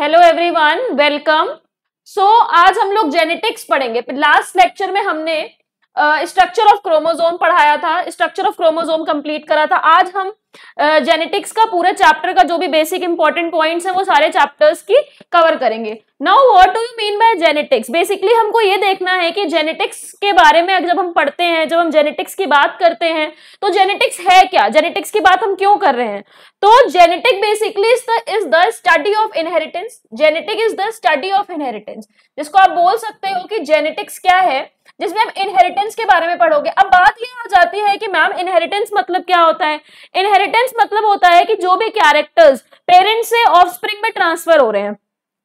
Hello everyone welcome so आज हम लोग जेनेटिक्स पढ़ेंगे लास्ट लेक्चर में हमने स्ट्रक्चर ऑफ क्रोमोजोम पढ़ाया था स्ट्रक्चर ऑफ क्रोमोजोम कंप्लीट करा था आज हम जेनेटिक्स का पूरा चैप्टर का जो भी बेसिक इंपॉर्टेंट पॉइंट्स हैं वो सारे चैप्टर्स की कवर करेंगे now what do you mean by genetics basically हमको ये देखना है कि जेनेटिक्स के बारे में जब हम पढ़ते हैं जब हम जेनेटिक्स की बात करते हैं तो जेनेटिक्स है क्या जेनेटिक्स की बात हम क्यों कर रहे हैं तो genetic basically is the study of inheritance genetic is the study of inheritance जिसको आप बोल सकते हो कि जेनेटिक्स क्या है जिसमें हम इनहेरिटेंस के बारे में पढ़ोगे अब बात ये आ जाती है कि मैम इनहेरिटेंस मतलब क्या होता है इनहेरिटेंस इनहेरिटेंस मतलब होता है कि जो भी कैरेक्टर्स पेरेंट्स से ऑफ में ट्रांसफर हो रहे हैं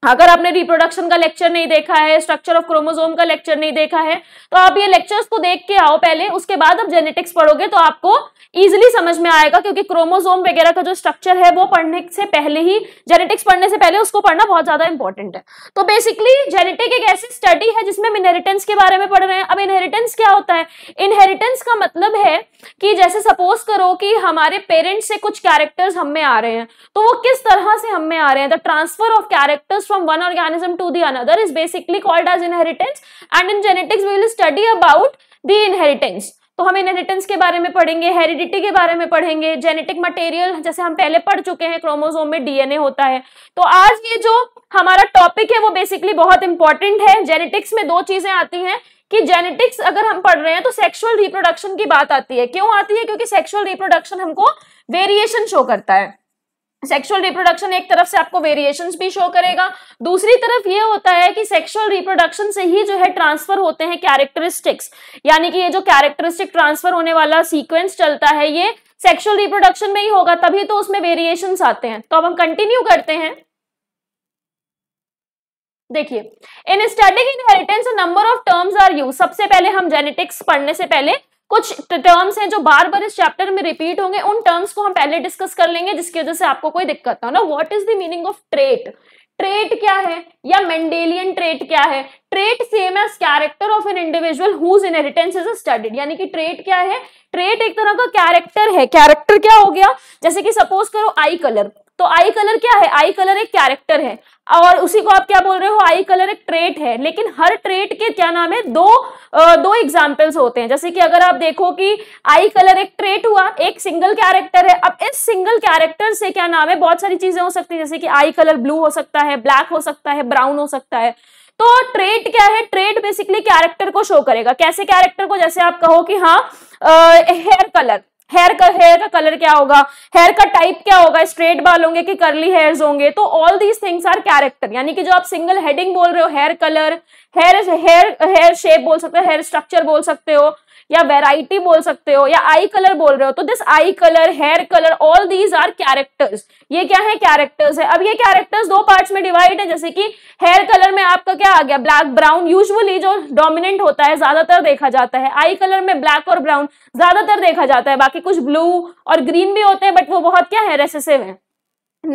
अगर आपने रिप्रोडक्शन का लेक्चर नहीं देखा है स्ट्रक्चर ऑफ क्रोमोसोम का लेक्चर नहीं देखा है तो आप ये लेक्चर्स को तो देख के आओ पहले उसके बाद आप जेनेटिक्स पढ़ोगे तो आपको इजिली समझ में आएगा क्योंकि क्रोमोसोम वगैरह का जो स्ट्रक्चर है वो पढ़ने से पहले ही जेनेटिक्स पढ़ने से पहले उसको पढ़ना बहुत ज्यादा इंपॉर्टेंट है तो बेसिकली जेनेटिक एक ऐसी स्टडी है जिसमें हम इनहेरिटेंस के बारे में पढ़ रहे हैं अब इनहेरिटेंस क्या होता है इनहेरिटेंस का मतलब है कि जैसे सपोज करो कि हमारे पेरेंट्स से कुछ कैरेक्टर्स हमें आ रहे हैं तो वो किस तरह से हमें आ रहे हैं the transfer of characters from one organism to the another is basically called as inheritance and in genetics we will study about the inheritance तो हम इनहेरिटेंस के बारे में पढ़ेंगे हेरिडिटी के बारे में पढ़ेंगे जेनेटिक मटेरियल जैसे हम पहले पढ़ चुके हैं क्रोमोसोम में डीएनए होता है तो आज ये जो हमारा टॉपिक है वो बेसिकली बहुत इंपॉर्टेंट है जेनेटिक्स में दो चीजें आती हैं कि जेनेटिक्स अगर हम पढ़ रहे हैं तो सेक्सुअल रिप्रोडक्शन की बात आती है क्यों आती है क्योंकि सेक्सुअल रिप्रोडक्शन हमको वेरिएशन शो करता है सेक्सुअल रिप्रोडक्शन एक तरफ से आपको वेरिएशंस भी शो करेगा दूसरी तरफ ये होता है कि सेक्सुअल रिप्रोडक्शन से ही जो है ट्रांसफर होते हैं कैरेक्टरिस्टिक्स यानी कि ये जो कैरेक्टरिस्टिक ट्रांसफर होने वाला सीक्वेंस चलता है ये सेक्सुअल रिप्रोडक्शन में ही होगा तभी तो उसमें वेरिएशन आते हैं तो अब हम कंटिन्यू करते हैं देखिए in static inheritance number of terms are you सबसे पहले हम जेनेटिक्स पढ़ने से पहले कुछ टर्म्स हैं जो बार बार इस चैप्टर में रिपीट होंगे उन टर्म्स को हम पहले डिस्कस कर लेंगे जिसकी वजह से आपको कोई दिक्कत ना what is the meaning of trait trait क्या है या मेंडेलियन ट्रेट क्या है trait same as character of an individual whose inheritance is studied यानी कि ट्रेट क्या है ट्रेट एक तरह का कैरेक्टर है कैरेक्टर क्या हो गया जैसे कि सपोज करो आई कलर तो आई कलर क्या है आई कलर एक कैरेक्टर है और उसी को आप क्या बोल रहे हो आई कलर एक ट्रेट है लेकिन हर ट्रेट के क्या नाम है दो आ, दो एग्जाम्पल्स होते हैं जैसे कि अगर आप देखो कि आई कलर एक ट्रेट हुआ एक सिंगल कैरेक्टर है अब इस सिंगल कैरेक्टर से क्या नाम है बहुत सारी चीजें हो सकती है जैसे कि आई कलर ब्लू हो सकता है ब्लैक हो सकता है ब्राउन हो सकता है तो ट्रेट क्या है ट्रेट बेसिकली कैरेक्टर को शो करेगा कैसे कैरेक्टर को जैसे आप कहो कि हाँ हेयर कलर हेयर का हेयर का कलर क्या होगा हेयर का टाइप क्या होगा स्ट्रेट बाल होंगे कि करली हेयर्स होंगे तो all these things are character यानी कि जो आप सिंगल हेडिंग बोल रहे हो hair colour hair hair hair shape बोल सकते हो हेयर स्ट्रक्चर बोल सकते हो या वेराइटी बोल सकते हो या आई कलर बोल रहे हो तो this eye colour hair colour all these are characters ये क्या है कैरेक्टर्स है अब ये कैरेक्टर्स दो पार्ट्स में डिवाइड है जैसे कि हेयर कलर में आपका क्या आ गया ब्लैक ब्राउन यूजली जो डोमिनेंट होता है ज्यादातर देखा जाता है आई कलर में ब्लैक और ब्राउन ज्यादातर देखा जाता है बाकी कुछ ब्लू और ग्रीन भी होते हैं बट वो बहुत क्या है रेसेसिव है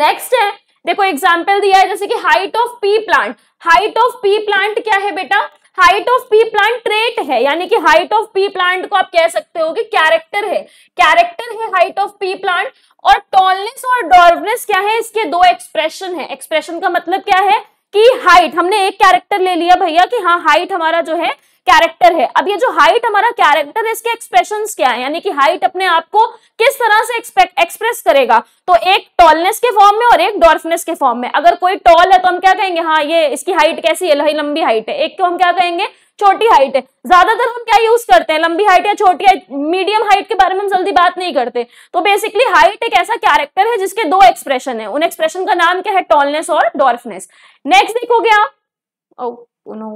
नेक्स्ट है देखो एग्जाम्पल दिया है जैसे कि height of pea plant height of pea plant क्या है बेटा height of pea plant trait है यानी कि हाइट ऑफ पी प्लांट को आप कह सकते हो कि कैरेक्टर है कैरेक्टर है हाइट ऑफ पी प्लांट और टॉलनेस और डॉर्वनेस क्या है इसके दो एक्सप्रेशन है एक्सप्रेशन का मतलब क्या है कि हाइट हमने एक कैरेक्टर ले लिया भैया कि हाँ हाइट हमारा जो है कैरेक्टर है अब ये जो हाइट हमारा कैरेक्टर है इसके एक्सप्रेशन क्या है यानी कि हाइट अपने आप को किस तरह से एक्सप्रेस करेगा तो एक टॉलनेस के फॉर्म में और एक डॉर्फनेस के फॉर्म में अगर कोई टॉल है तो हम क्या कहेंगे हाँ ये इसकी हाइट कैसी है लंबी हाइट है एक को तो हम क्या कहेंगे छोटी हाइट है ज्यादातर हम क्या यूज करते हैं लंबी हाइट या छोटी हाइट मीडियम हाइट के बारे में हम जल्दी बात नहीं करते तो बेसिकली हाइट एक ऐसा कैरेक्टर है जिसके दो एक्सप्रेशन है उन एक्सप्रेशन का नाम क्या है टॉलनेस और डॉर्फनेस नेक्स्ट देखोगे आप ओ oh, नो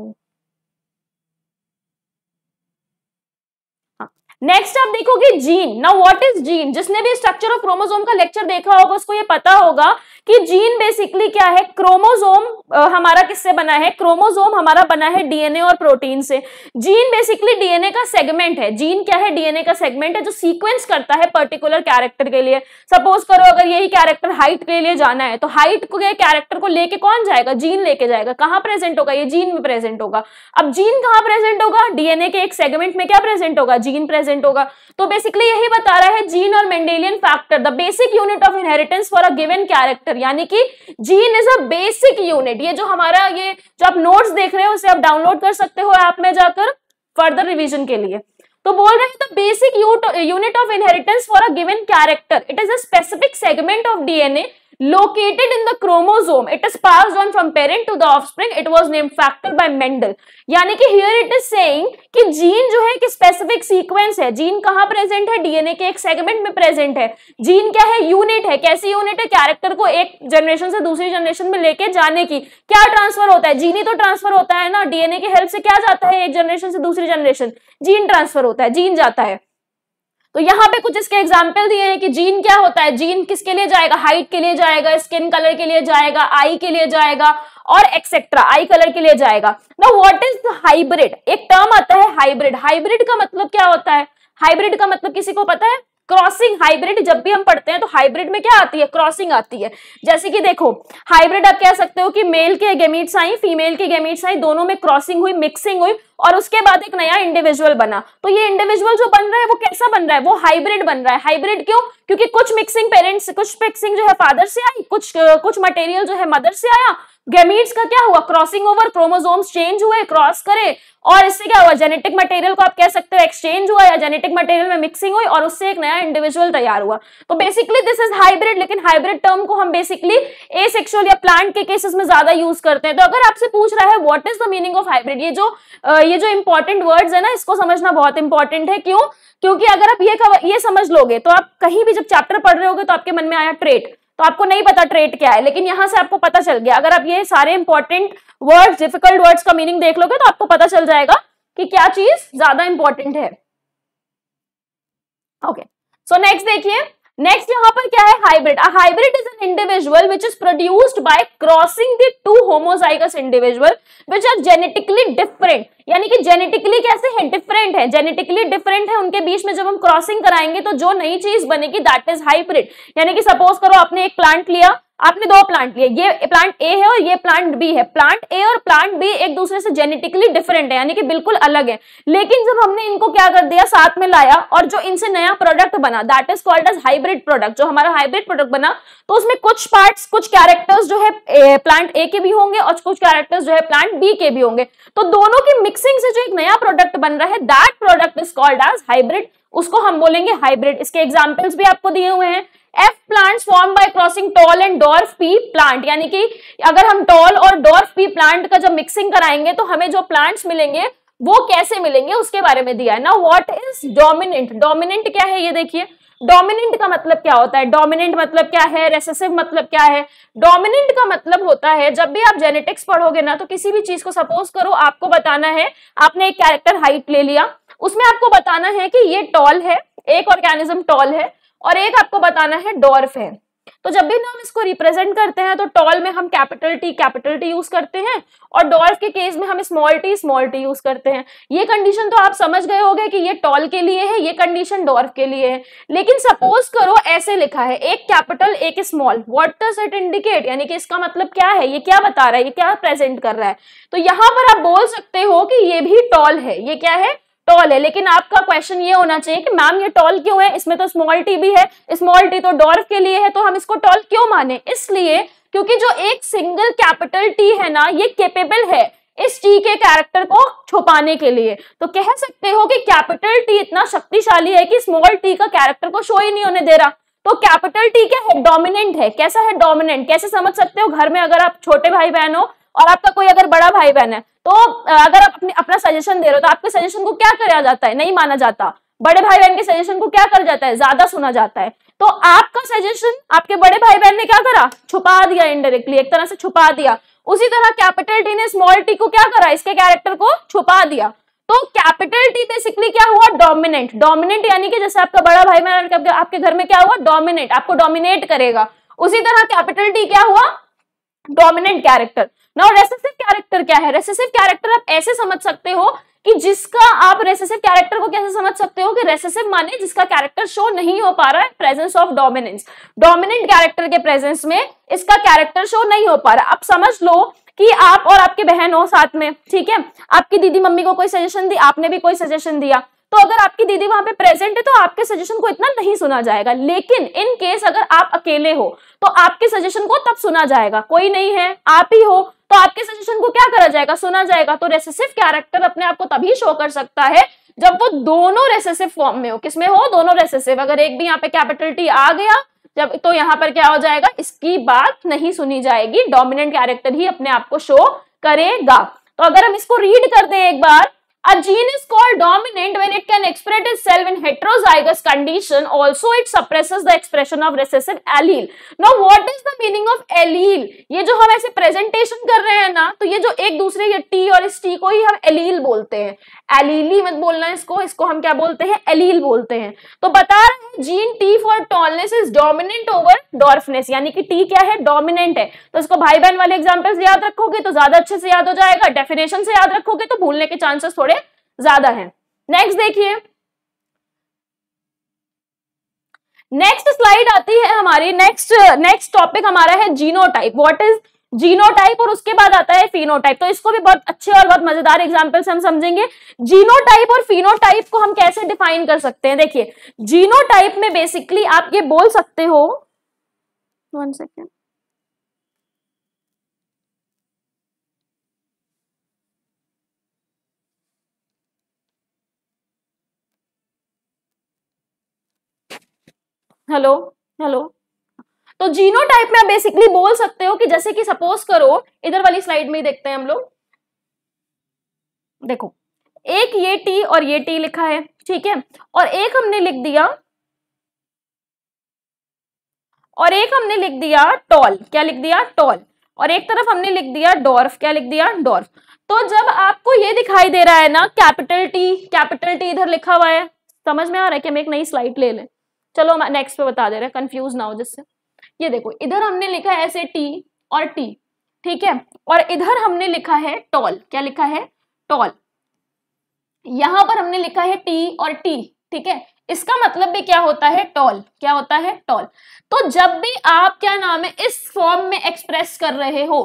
नेक्स्ट आप देखोगे gene now what is gene जिसने भी स्ट्रक्चर ऑफ क्रोमोसोम का लेक्चर देखा होगा उसको ये पता होगा कि जीन बेसिकली क्या है क्रोमोसोम हमारा किससे बना है क्रोमोसोम हमारा बना है डीएनए और प्रोटीन से जीन बेसिकली डीएनए का सेगमेंट है जीन क्या है डीएनए का सेगमेंट है जो सीक्वेंस करता है पर्टिकुलर कैरेक्टर के लिए सपोज करो अगर यही कैरेक्टर हाइट के लिए जाना है तो हाइट के कैरेक्टर को लेके कौन जाएगा जीन लेके जाएगा कहाँ प्रेजेंट होगा ये जीन में प्रेजेंट होगा अब जीन कहाँ प्रेजेंट होगा डीएनए के एक सेगमेंट में क्या प्रेजेंट होगा जीन प्रेजेंट प्रेजेंट होगा तो बेसिकली यही बता रहा है जीन और Mendelian factor the basic unit of inheritance for a given character यानी कि gene is a basic unit ये जो हमारा ये जो आप नोट्स देख रहे हो उसे आप डाउनलोड कर सकते हो ऐप में जाकर फर्दर रिविजन के लिए तो बोल रहे हैं the basic unit of inheritance for a given character it is a specific segment of DNA located in the chromosome it is pass on from parent to the offspring it was named factor by mendel यानी कि here it is saying कि gene जो है कि specific sequence है gene कहाँ present है DNA के एक सेगमेंट में प्रेजेंट है जीन क्या है यूनिट है कैसी यूनिट है कैरेक्टर को एक जनरेशन से दूसरी जनरेशन में लेके जाने की क्या ट्रांसफर होता है जीन ही तो ट्रांसफर होता है ना डीएनए के हेल्प से क्या जाता है एक जनरेशन से दूसरी जनरेशन जीन ट्रांसफर होता है जीन जाता है तो यहाँ पे कुछ इसके एग्जाम्पल दिए हैं कि जीन क्या होता है जीन किसके लिए जाएगा हाइट के लिए जाएगा स्किन कलर के लिए जाएगा आई के लिए जाएगा और एक्सेट्रा आई कलर के लिए जाएगा ना व्हाट इज द हाइब्रिड एक टर्म आता है हाइब्रिड हाइब्रिड का मतलब क्या होता है हाइब्रिड का मतलब किसी को पता है क्रॉसिंग हाइब्रिड जब भी हम पढ़ते हैं तो हाइब्रिड में क्या आती है क्रॉसिंग आती है जैसे कि देखो हाइब्रिड आप कह सकते हो कि मेल के गेमिट्स आई फीमेल के गेमिट्स आई दोनों में क्रॉसिंग हुई मिक्सिंग हुई और उसके बाद एक नया इंडिविजुअल बना तो ये इंडिविजुअल जो बन रहा है वो कैसा बन रहा है वो हाइब्रिड बन रहा है हाइब्रिड क्यों क्योंकि कुछ मिक्सिंग पेरेंट्स कुछ मिक्सिंग जो है फादर से आई कुछ कुछ मटेरियल जो है मदर से आया गेमीट्स का क्या हुआ क्रॉसिंग ओवर क्रोमोसोम्स चेंज हुए क्रॉस करे और इससे क्या हुआ जेनेटिक मटेरियल को आप कह सकते हो एक्सचेंज हुआ या जेनेटिक मटेरियल में मिक्सिंग हुई और उससे एक नया इंडिविजुअल तैयार हुआ तो बेसिकली दिस इज हाइब्रिड लेकिन हाइब्रिड टर्म को हम बेसिकली एसेक्सुअल या प्लांट के केसेस में ज्यादा यूज करते हैं तो अगर आपसे पूछ रहा है what is the meaning of hybrid ये जो ये जो इंपॉर्टेंट वर्ड्स है ना इसको समझना बहुत इंपॉर्टेंट है क्यों क्योंकि अगर आप ये कवर, ये समझ लोगे तो आप कहीं भी जब चैप्टर पढ़ रहे होगे तो आपके मन में आया ट्रेट तो आपको नहीं पता ट्रेट क्या है लेकिन यहां से आपको पता चल गया अगर आप ये सारे इंपॉर्टेंट वर्ड्स डिफिकल्ट वर्ड्स का मीनिंग देख लोगे तो आपको पता चल जाएगा कि क्या चीज ज्यादा इंपॉर्टेंट है ओके सो नेक्स्ट देखिए नेक्स्ट यहाँ पर क्या है hybrid a hybrid is an individual which is produced by crossing the two homozygous individual which are genetically different यानी कि जेनेटिकली कैसे है डिफरेंट है जेनेटिकली डिफरेंट है उनके बीच में जब हम क्रॉसिंग कराएंगे तो जो नई चीज बनेगी दैट इज हाइब्रिड यानी कि सपोज करो आपने एक प्लांट लिया आपने दो प्लांट लिए ये प्लांट ए है और ये प्लांट बी है प्लांट ए और प्लांट बी एक दूसरे से जेनेटिकली डिफरेंट है यानी कि बिल्कुल अलग है लेकिन जब हमने इनको क्या कर दिया साथ में लाया और जो इनसे नया प्रोडक्ट बना that is called as hybrid product जो हमारा हाइब्रिड प्रोडक्ट बना तो उसमें कुछ पार्ट कुछ कैरेक्टर्स जो है प्लांट ए के भी होंगे और कुछ कैरेक्टर्स जो है प्लांट बी के भी होंगे तो दोनों की मिक्सिंग से जो एक नया प्रोडक्ट बन रहा है that product is called as hybrid उसको हम बोलेंगे हाइब्रिड इसके एग्जाम्पल्स भी आपको दिए हुए हैं F plant form by crossing tall and dwarf pea plant यानी कि अगर हम टॉल और डॉर्फ पी प्लांट का जब मिक्सिंग कराएंगे तो हमें जो प्लांट्स मिलेंगे वो कैसे मिलेंगे उसके बारे में दिया है ना वॉट इज डोमिनेंट डोमिनेंट क्या है ये देखिए डोमिनेंट का मतलब क्या होता है डोमिनेंट मतलब क्या है रेसेसिव मतलब क्या है डोमिनेंट का मतलब होता है जब भी आप जेनेटिक्स पढ़ोगे ना तो किसी भी चीज को सपोज करो आपको बताना है आपने एक कैरेक्टर हाइट ले लिया उसमें आपको बताना है कि ये टॉल है एक ऑर्गेनिज्म टॉल है और एक आपको बताना है डॉर्फ है तो जब भी हम इसको रिप्रेजेंट करते हैं तो टॉल में हम capital T capital T use करते हैं और डॉल्फ के केस में हम small T small t use करते हैं ये कंडीशन तो आप समझ गए होंगे कि ये टॉल के लिए है ये कंडीशन डॉल्फ के लिए है लेकिन सपोज करो ऐसे लिखा है एक कैपिटल एक small what does it indicate यानी कि इसका मतलब क्या है ये क्या बता रहा है ये क्या प्रेजेंट कर रहा है तो यहां पर आप बोल सकते हो कि ये भी टॉल है ये क्या है टॉल है लेकिन आपका क्वेश्चन ये होना चाहिए कि मैम ये टॉल क्यों है इसमें तो स्मॉल टी भी है स्मॉल टी तो डॉर्फ के लिए है तो हम इसको टॉल क्यों माने इसलिए क्योंकि जो एक सिंगल कैपिटल टी है ना ये केपेबल है इस टी के कैरेक्टर को छुपाने के लिए तो कह सकते हो कि कैपिटल टी इतना शक्तिशाली है कि स्मॉल टी का कैरेक्टर को शो ही नहीं होने दे रहा तो कैपिटल टी क्या है डोमिनेंट है कैसा है डोमिनेंट कैसे समझ सकते हो घर में अगर आप छोटे भाई बहन हो और आपका कोई अगर बड़ा भाई बहन है तो अगर आप अपने अपना सजेशन दे रहे हो तो आपके सजेशन को क्या करा जाता है नहीं माना जाता बड़े भाई बहन के सजेशन को क्या कर जाता है ज्यादा सुना जाता है तो आपका सजेशन आपके बड़े भाई बहन ने क्या करा छुपा दिया इनडायरेक्टली एक तरह से छुपा दिया उसी तरह कैपिटल टी ने स्मॉल टी को क्या करा इसके कैरेक्टर को छुपा दिया तो कैपिटल टी बेसिकली क्या हुआ डोमिनेंट डोमिनेंट यानी कि जैसे आपका बड़ा भाई बहन आपके घर में क्या हुआ डोमिनेट आपको डोमिनेट करेगा उसी तरह कैपिटल टी क्या हुआ dominant character now recessive character क्या है रेसेसिव कैरेक्टर आप ऐसे समझ सकते हो कि जिसका आप रेसेसिव कैरेक्टर को कैसे समझ सकते हो कि रेसेसिव माने जिसका कैरेक्टर शो नहीं हो पा रहा है presence of dominance dominant character के प्रेजेंस में इसका कैरेक्टर शो नहीं हो पा रहा आप समझ लो कि आप और आपके बहन हो साथ में ठीक है आपकी दीदी मम्मी को कोई सजेशन दी आपने भी कोई सजेशन दिया तो अगर आपकी दीदी वहां पे प्रेजेंट है तो आपके सजेशन को इतना नहीं सुना जाएगा लेकिन इन केस अगर आप अकेले हो तो आपके सजेशन को तब सुना जाएगा कोई नहीं है आप ही हो तो आपके सजेशन को क्या करा जाएगा सुना जाएगा तो रेसेसिव कैरेक्टर अपने आप को तभी शो कर सकता है जब वो दोनों रेसेसिव फॉर्म में हो किसमें हो दोनों रेसेसिव अगर एक भी यहाँ पे कैपिटल टी आ गया जब तो यहाँ पर क्या हो जाएगा इसकी बात नहीं सुनी जाएगी डोमिनेंट कैरेक्टर ही अपने आप को शो करेगा तो अगर हम इसको रीड कर हैं एक बार A gene is called dominant when it can express itself in heterozygous condition. Also, it suppresses the expression of recessive allele. Now, what is the meaning of allele? ये जो हम ऐसे presentation कर रहे हैं ना तो ये जो एक दूसरे ये T और इस T को ही हम allele बोलते हैं Allele मत बोलना इसको इसको हम क्या बोलते हैं Allele बोलते हैं तो बता रहे हैं gene T for tallness is dominant over dwarfness. यानी कि T क्या है Dominant है तो इसको भाई बहन वाले examples याद रखोगे तो ज्यादा अच्छे से याद हो जाएगा Definition से याद रखोगे तो भूलने के चांसेस थोड़े ज्यादा है नेक्स्ट देखिए नेक्स्ट स्लाइड आती है हमारी नेक्स्ट नेक्स्ट टॉपिक हमारा है जीनोटाइप व्हाट इज जीनोटाइप और उसके बाद आता है फिनोटाइप तो इसको भी बहुत अच्छे और बहुत मजेदार एग्जाम्पल से हम समझेंगे जीनोटाइप और फिनोटाइप को हम कैसे डिफाइन कर सकते हैं देखिए जीनोटाइप में बेसिकली आप ये बोल सकते हो वन सेकेंड हेलो हेलो तो जीनो टाइप में आप बेसिकली बोल सकते हो कि जैसे कि सपोज करो इधर वाली स्लाइड में ही देखते हैं हम लोग देखो एक ये टी और ये टी लिखा है ठीक है और एक हमने लिख दिया और एक हमने लिख दिया टॉल क्या लिख दिया टॉल और एक तरफ हमने लिख दिया डॉर्फ क्या लिख दिया डॉर्फ तो जब आपको ये दिखाई दे रहा है ना कैपिटल टी कैपिटल टी इधर लिखा हुआ है समझ में आ रहा है कि हम एक नई स्लाइड ले लें चलो नेक्स्ट पे बता दे रहे हैं कंफ्यूज ना हो जिससे ये देखो इधर हमने लिखा है ऐसे टी और टी ठीक है और इधर हमने लिखा है टॉल क्या लिखा है टॉल यहां पर हमने लिखा है टी और टी ठीक है इसका मतलब भी क्या होता है टॉल क्या होता है टॉल तो जब भी आप क्या नाम है इस फॉर्म में एक्सप्रेस कर रहे हो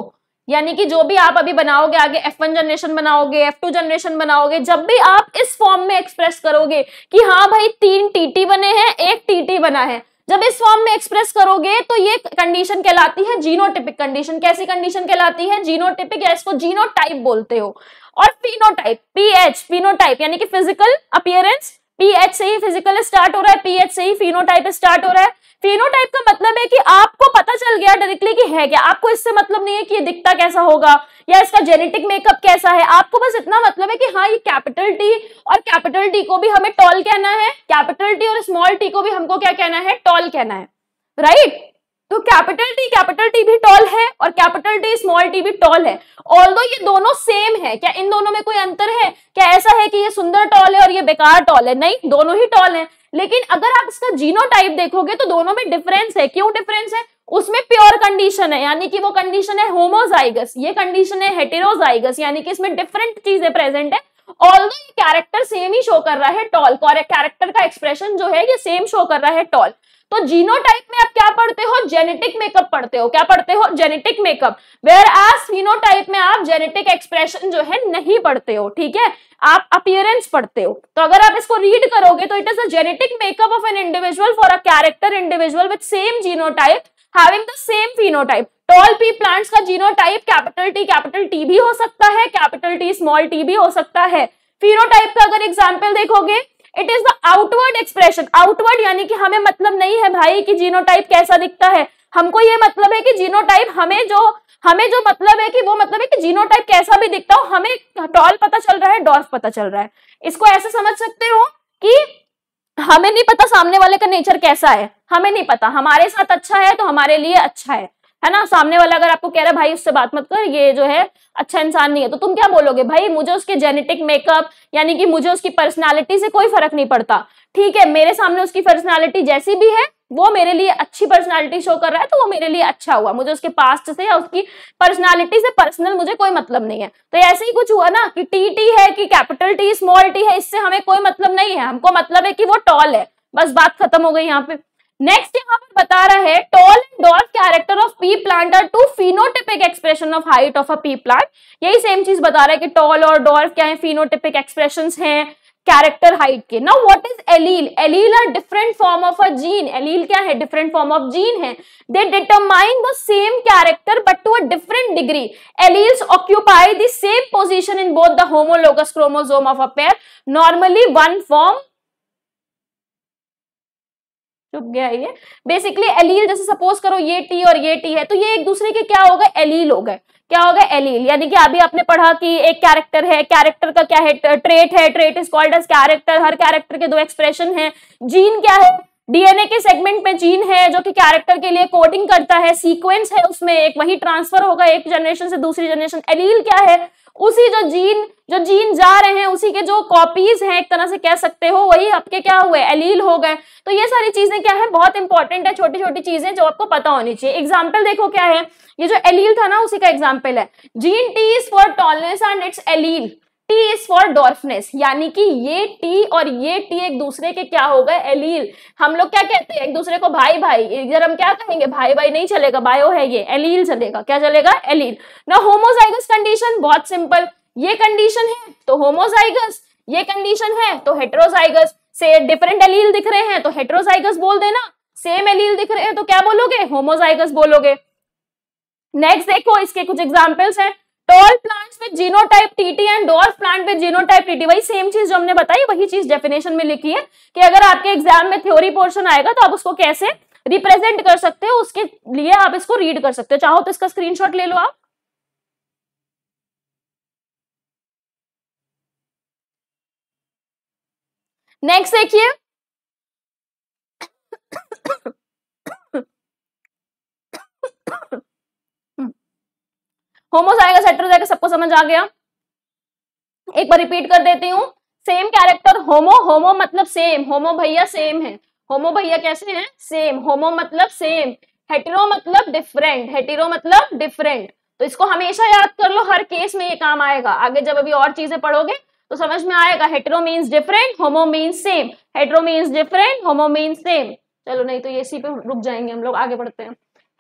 यानी कि जो भी आप अभी बनाओगे आगे एफ वन जनरेशन बनाओगे एफ टू जनरेशन बनाओगे जब भी आप इस फॉर्म में एक्सप्रेस करोगे कि हाँ भाई तीन टीटी बने हैं एक टीटी बना है जब इस फॉर्म में एक्सप्रेस करोगे तो ये कंडीशन कहलाती है जीनोटिपिक कंडीशन कैसी कंडीशन कहलाती है जीनोटिपिक या इसको जीनोटाइप बोलते हो और फिनोटाइप पीएच फिनोटाइप यानी कि फिजिकल अपियरेंस पीएच से ही फिजिकल स्टार्ट हो रहा है पीएच से ही फिनोटाइप स्टार्ट हो रहा है फेनोटाइप का मतलब है कि आपको पता चल गया डायरेक्टली कि है क्या आपको इससे मतलब नहीं है कि ये दिखता कैसा होगा या इसका जेनेटिक मेकअप कैसा है आपको बस इतना मतलब है कि हाँ ये कैपिटल टी और कैपिटल टी को भी हमें टॉल कहना है कैपिटल टी और स्मॉल टी को भी हमको क्या कहना है टॉल कहना है राइट right? तो कैपिटल टी कैपिटल टी भी टॉल है और कैपिटल टी स्मॉल टी भी टॉल है ऑल दो ये दोनों सेम है क्या इन दोनों में कोई अंतर है क्या ऐसा है कि ये सुंदर टॉल है और ये बेकार टॉल है नहीं दोनों ही टॉल है लेकिन अगर आप इसका जीनोटाइप देखोगे तो दोनों में डिफरेंस है क्यों डिफरेंस है उसमें प्योर कंडीशन है यानी कि वो कंडीशन है होमोजाइगस ये कंडीशन है हेटेरोजाइगस यानी कि इसमें डिफरेंट चीजें प्रेजेंट है ऑल कैरेक्टर सेम ही शो कर रहा है टॉल कैरेक्टर का एक्सप्रेशन जो है ये सेम शो कर रहा है टॉल तो जीनोटाइप में आप क्या पढ़ते हो जेनेटिक मेकअप पढ़ते हो क्या पढ़ते हो genetic makeup whereas phenotype में आप जेनेटिक एक्सप्रेशन जो है नहीं पढ़ते हो ठीक है आप अपियरेंस पढ़ते हो तो अगर आप इसको रीड करोगे तो it is a genetic makeup of an individual for a character individual with same genotype having the same phenotype tall pea plants का genotype capital T capital T भी हो सकता है कैपिटल टी स्मॉल टी भी हो सकता है phenotype का अगर एग्जाम्पल देखोगे it is the outward expression outward यानी कि हमें मतलब नहीं है भाई कि जीनोटाइप कैसा दिखता है हमको ये मतलब है कि जीनोटाइप हमें जो हमें जो मतलब है कि वो मतलब है कि जीनोटाइप कैसा भी दिखता हो हमें डॉल पता चल रहा है डॉल्फ पता चल रहा है इसको ऐसे समझ सकते हो कि हमें नहीं पता सामने वाले का नेचर कैसा है हमें नहीं पता हमारे साथ अच्छा है तो हमारे लिए अच्छा है है ना सामने वाला अगर आपको कह रहा है भाई उससे बात मत कर ये जो है अच्छा इंसान नहीं है तो तुम क्या बोलोगे भाई मुझे उसके जेनेटिक मेकअप यानी कि मुझे उसकी पर्सनैलिटी से कोई फर्क नहीं पड़ता ठीक है मेरे सामने उसकी पर्सनैलिटी जैसी भी है वो मेरे लिए अच्छी पर्सनैलिटी शो कर रहा है तो वो मेरे लिए अच्छा हुआ मुझे उसके पास्ट से या उसकी पर्सनैलिटी से पर्सनल मुझे कोई मतलब नहीं है तो ऐसे ही कुछ हुआ ना कि टी टी है कि कैपिटल टी स्मॉल टी है इससे हमें कोई मतलब नहीं है हमको मतलब है कि वो टॉल है बस बात खत्म हो गई यहाँ पे नेक्स्ट यहाँ पर बता रहा है tall and dwarf character of pea plant are two phenotypic expression of height of a pea plant यही सेम चीज बता रहा है कि टॉल और डॉल्फ क्या है फिनोटिपिक एक्सप्रेशन है कैरेक्टर हाइट के now what is allele allele are different form of a gene allele क्या है डिफरेंट फॉर्म ऑफ जीन है they determine the same character but to a different degree alleles occupy the same position in both the homologous chromosome of a pair normally one form चुप गया ये basically allele जैसे suppose करो ये T और ये T है तो ये एक दूसरे के क्या होगा एलील हो गए क्या होगा एलील यानी कि अभी आपने पढ़ा कि एक कैरेक्टर है कैरेक्टर का क्या है ट्रेट है trait is called as character हर कैरेक्टर के दो एक्सप्रेशन है जीन क्या है डीएनए के सेगमेंट में जीन है जो कि कैरेक्टर के लिए कोडिंग करता है सीक्वेंस है उसमें एक वही ट्रांसफर होगा एक जनरेशन से दूसरी जनरेशन एलील क्या है उसी जो जीन जो जीन जा रहे हैं उसी के जो कॉपीज हैं एक तरह से कह सकते हो वही आपके क्या हुए एलील हो गए तो ये सारी चीजें क्या है बहुत इंपॉर्टेंट है छोटी छोटी चीजें जो आपको पता होनी चाहिए एग्जाम्पल देखो क्या है ये जो एलील था ना उसी का एग्जाम्पल है gene T is for tallness and its allele t is for dwarfness यानी कि ये टी और ये टी एक दूसरे के क्या हो गए एलील हम लोग क्या कहते हैं एक दूसरे को भाई भाई इधर हम क्या कहेंगे भाई भाई नहीं चलेगा बायो है ये एलील चलेगा क्या चलेगा एलील ना होमोजाइगस कंडीशन बहुत सिंपल ये कंडीशन है तो होमोजाइगस ये कंडीशन है तो हेट्रोजाइगस से डिफरेंट एलील दिख रहे हैं तो हेट्रोजाइगस बोल देना सेम एलील दिख रहे हैं तो क्या बोलोगे होमोजाइगस बोलोगे नेक्स्ट देखो इसके कुछ एग्जाम्पल्स हैं tall plants with genotype TT and dwarf plant with genotype tt वही सेम चीज जो हमने बताई वही चीज डेफिनेशन में लिखी है कि अगर आपके एग्जाम में थ्योरी पोर्शन आएगा तो आप उसको कैसे रिप्रेजेंट कर सकते हो उसके लिए आप इसको रीड कर सकते हो चाहो तो इसका स्क्रीनशॉट ले लो आप नेक्स्ट देखिए होमोजाइगस आएगा सबको समझ आ गया एक बार रिपीट कर देती हूँ सेम कैरेक्टर होमो होमो मतलब सेम होमो भैया सेम है होमो भैया कैसे हैं सेम होमो मतलब सेम हेटेरो मतलब डिफरेंट हेटेरो मतलब डिफरेंट तो इसको हमेशा याद कर लो हर केस में ये काम आएगा आगे जब अभी और चीजें पढ़ोगे तो समझ में आएगा hetero means different homo means same hetero means different homo means same चलो नहीं तो ये इसी पे रुक जाएंगे हम लोग आगे बढ़ते हैं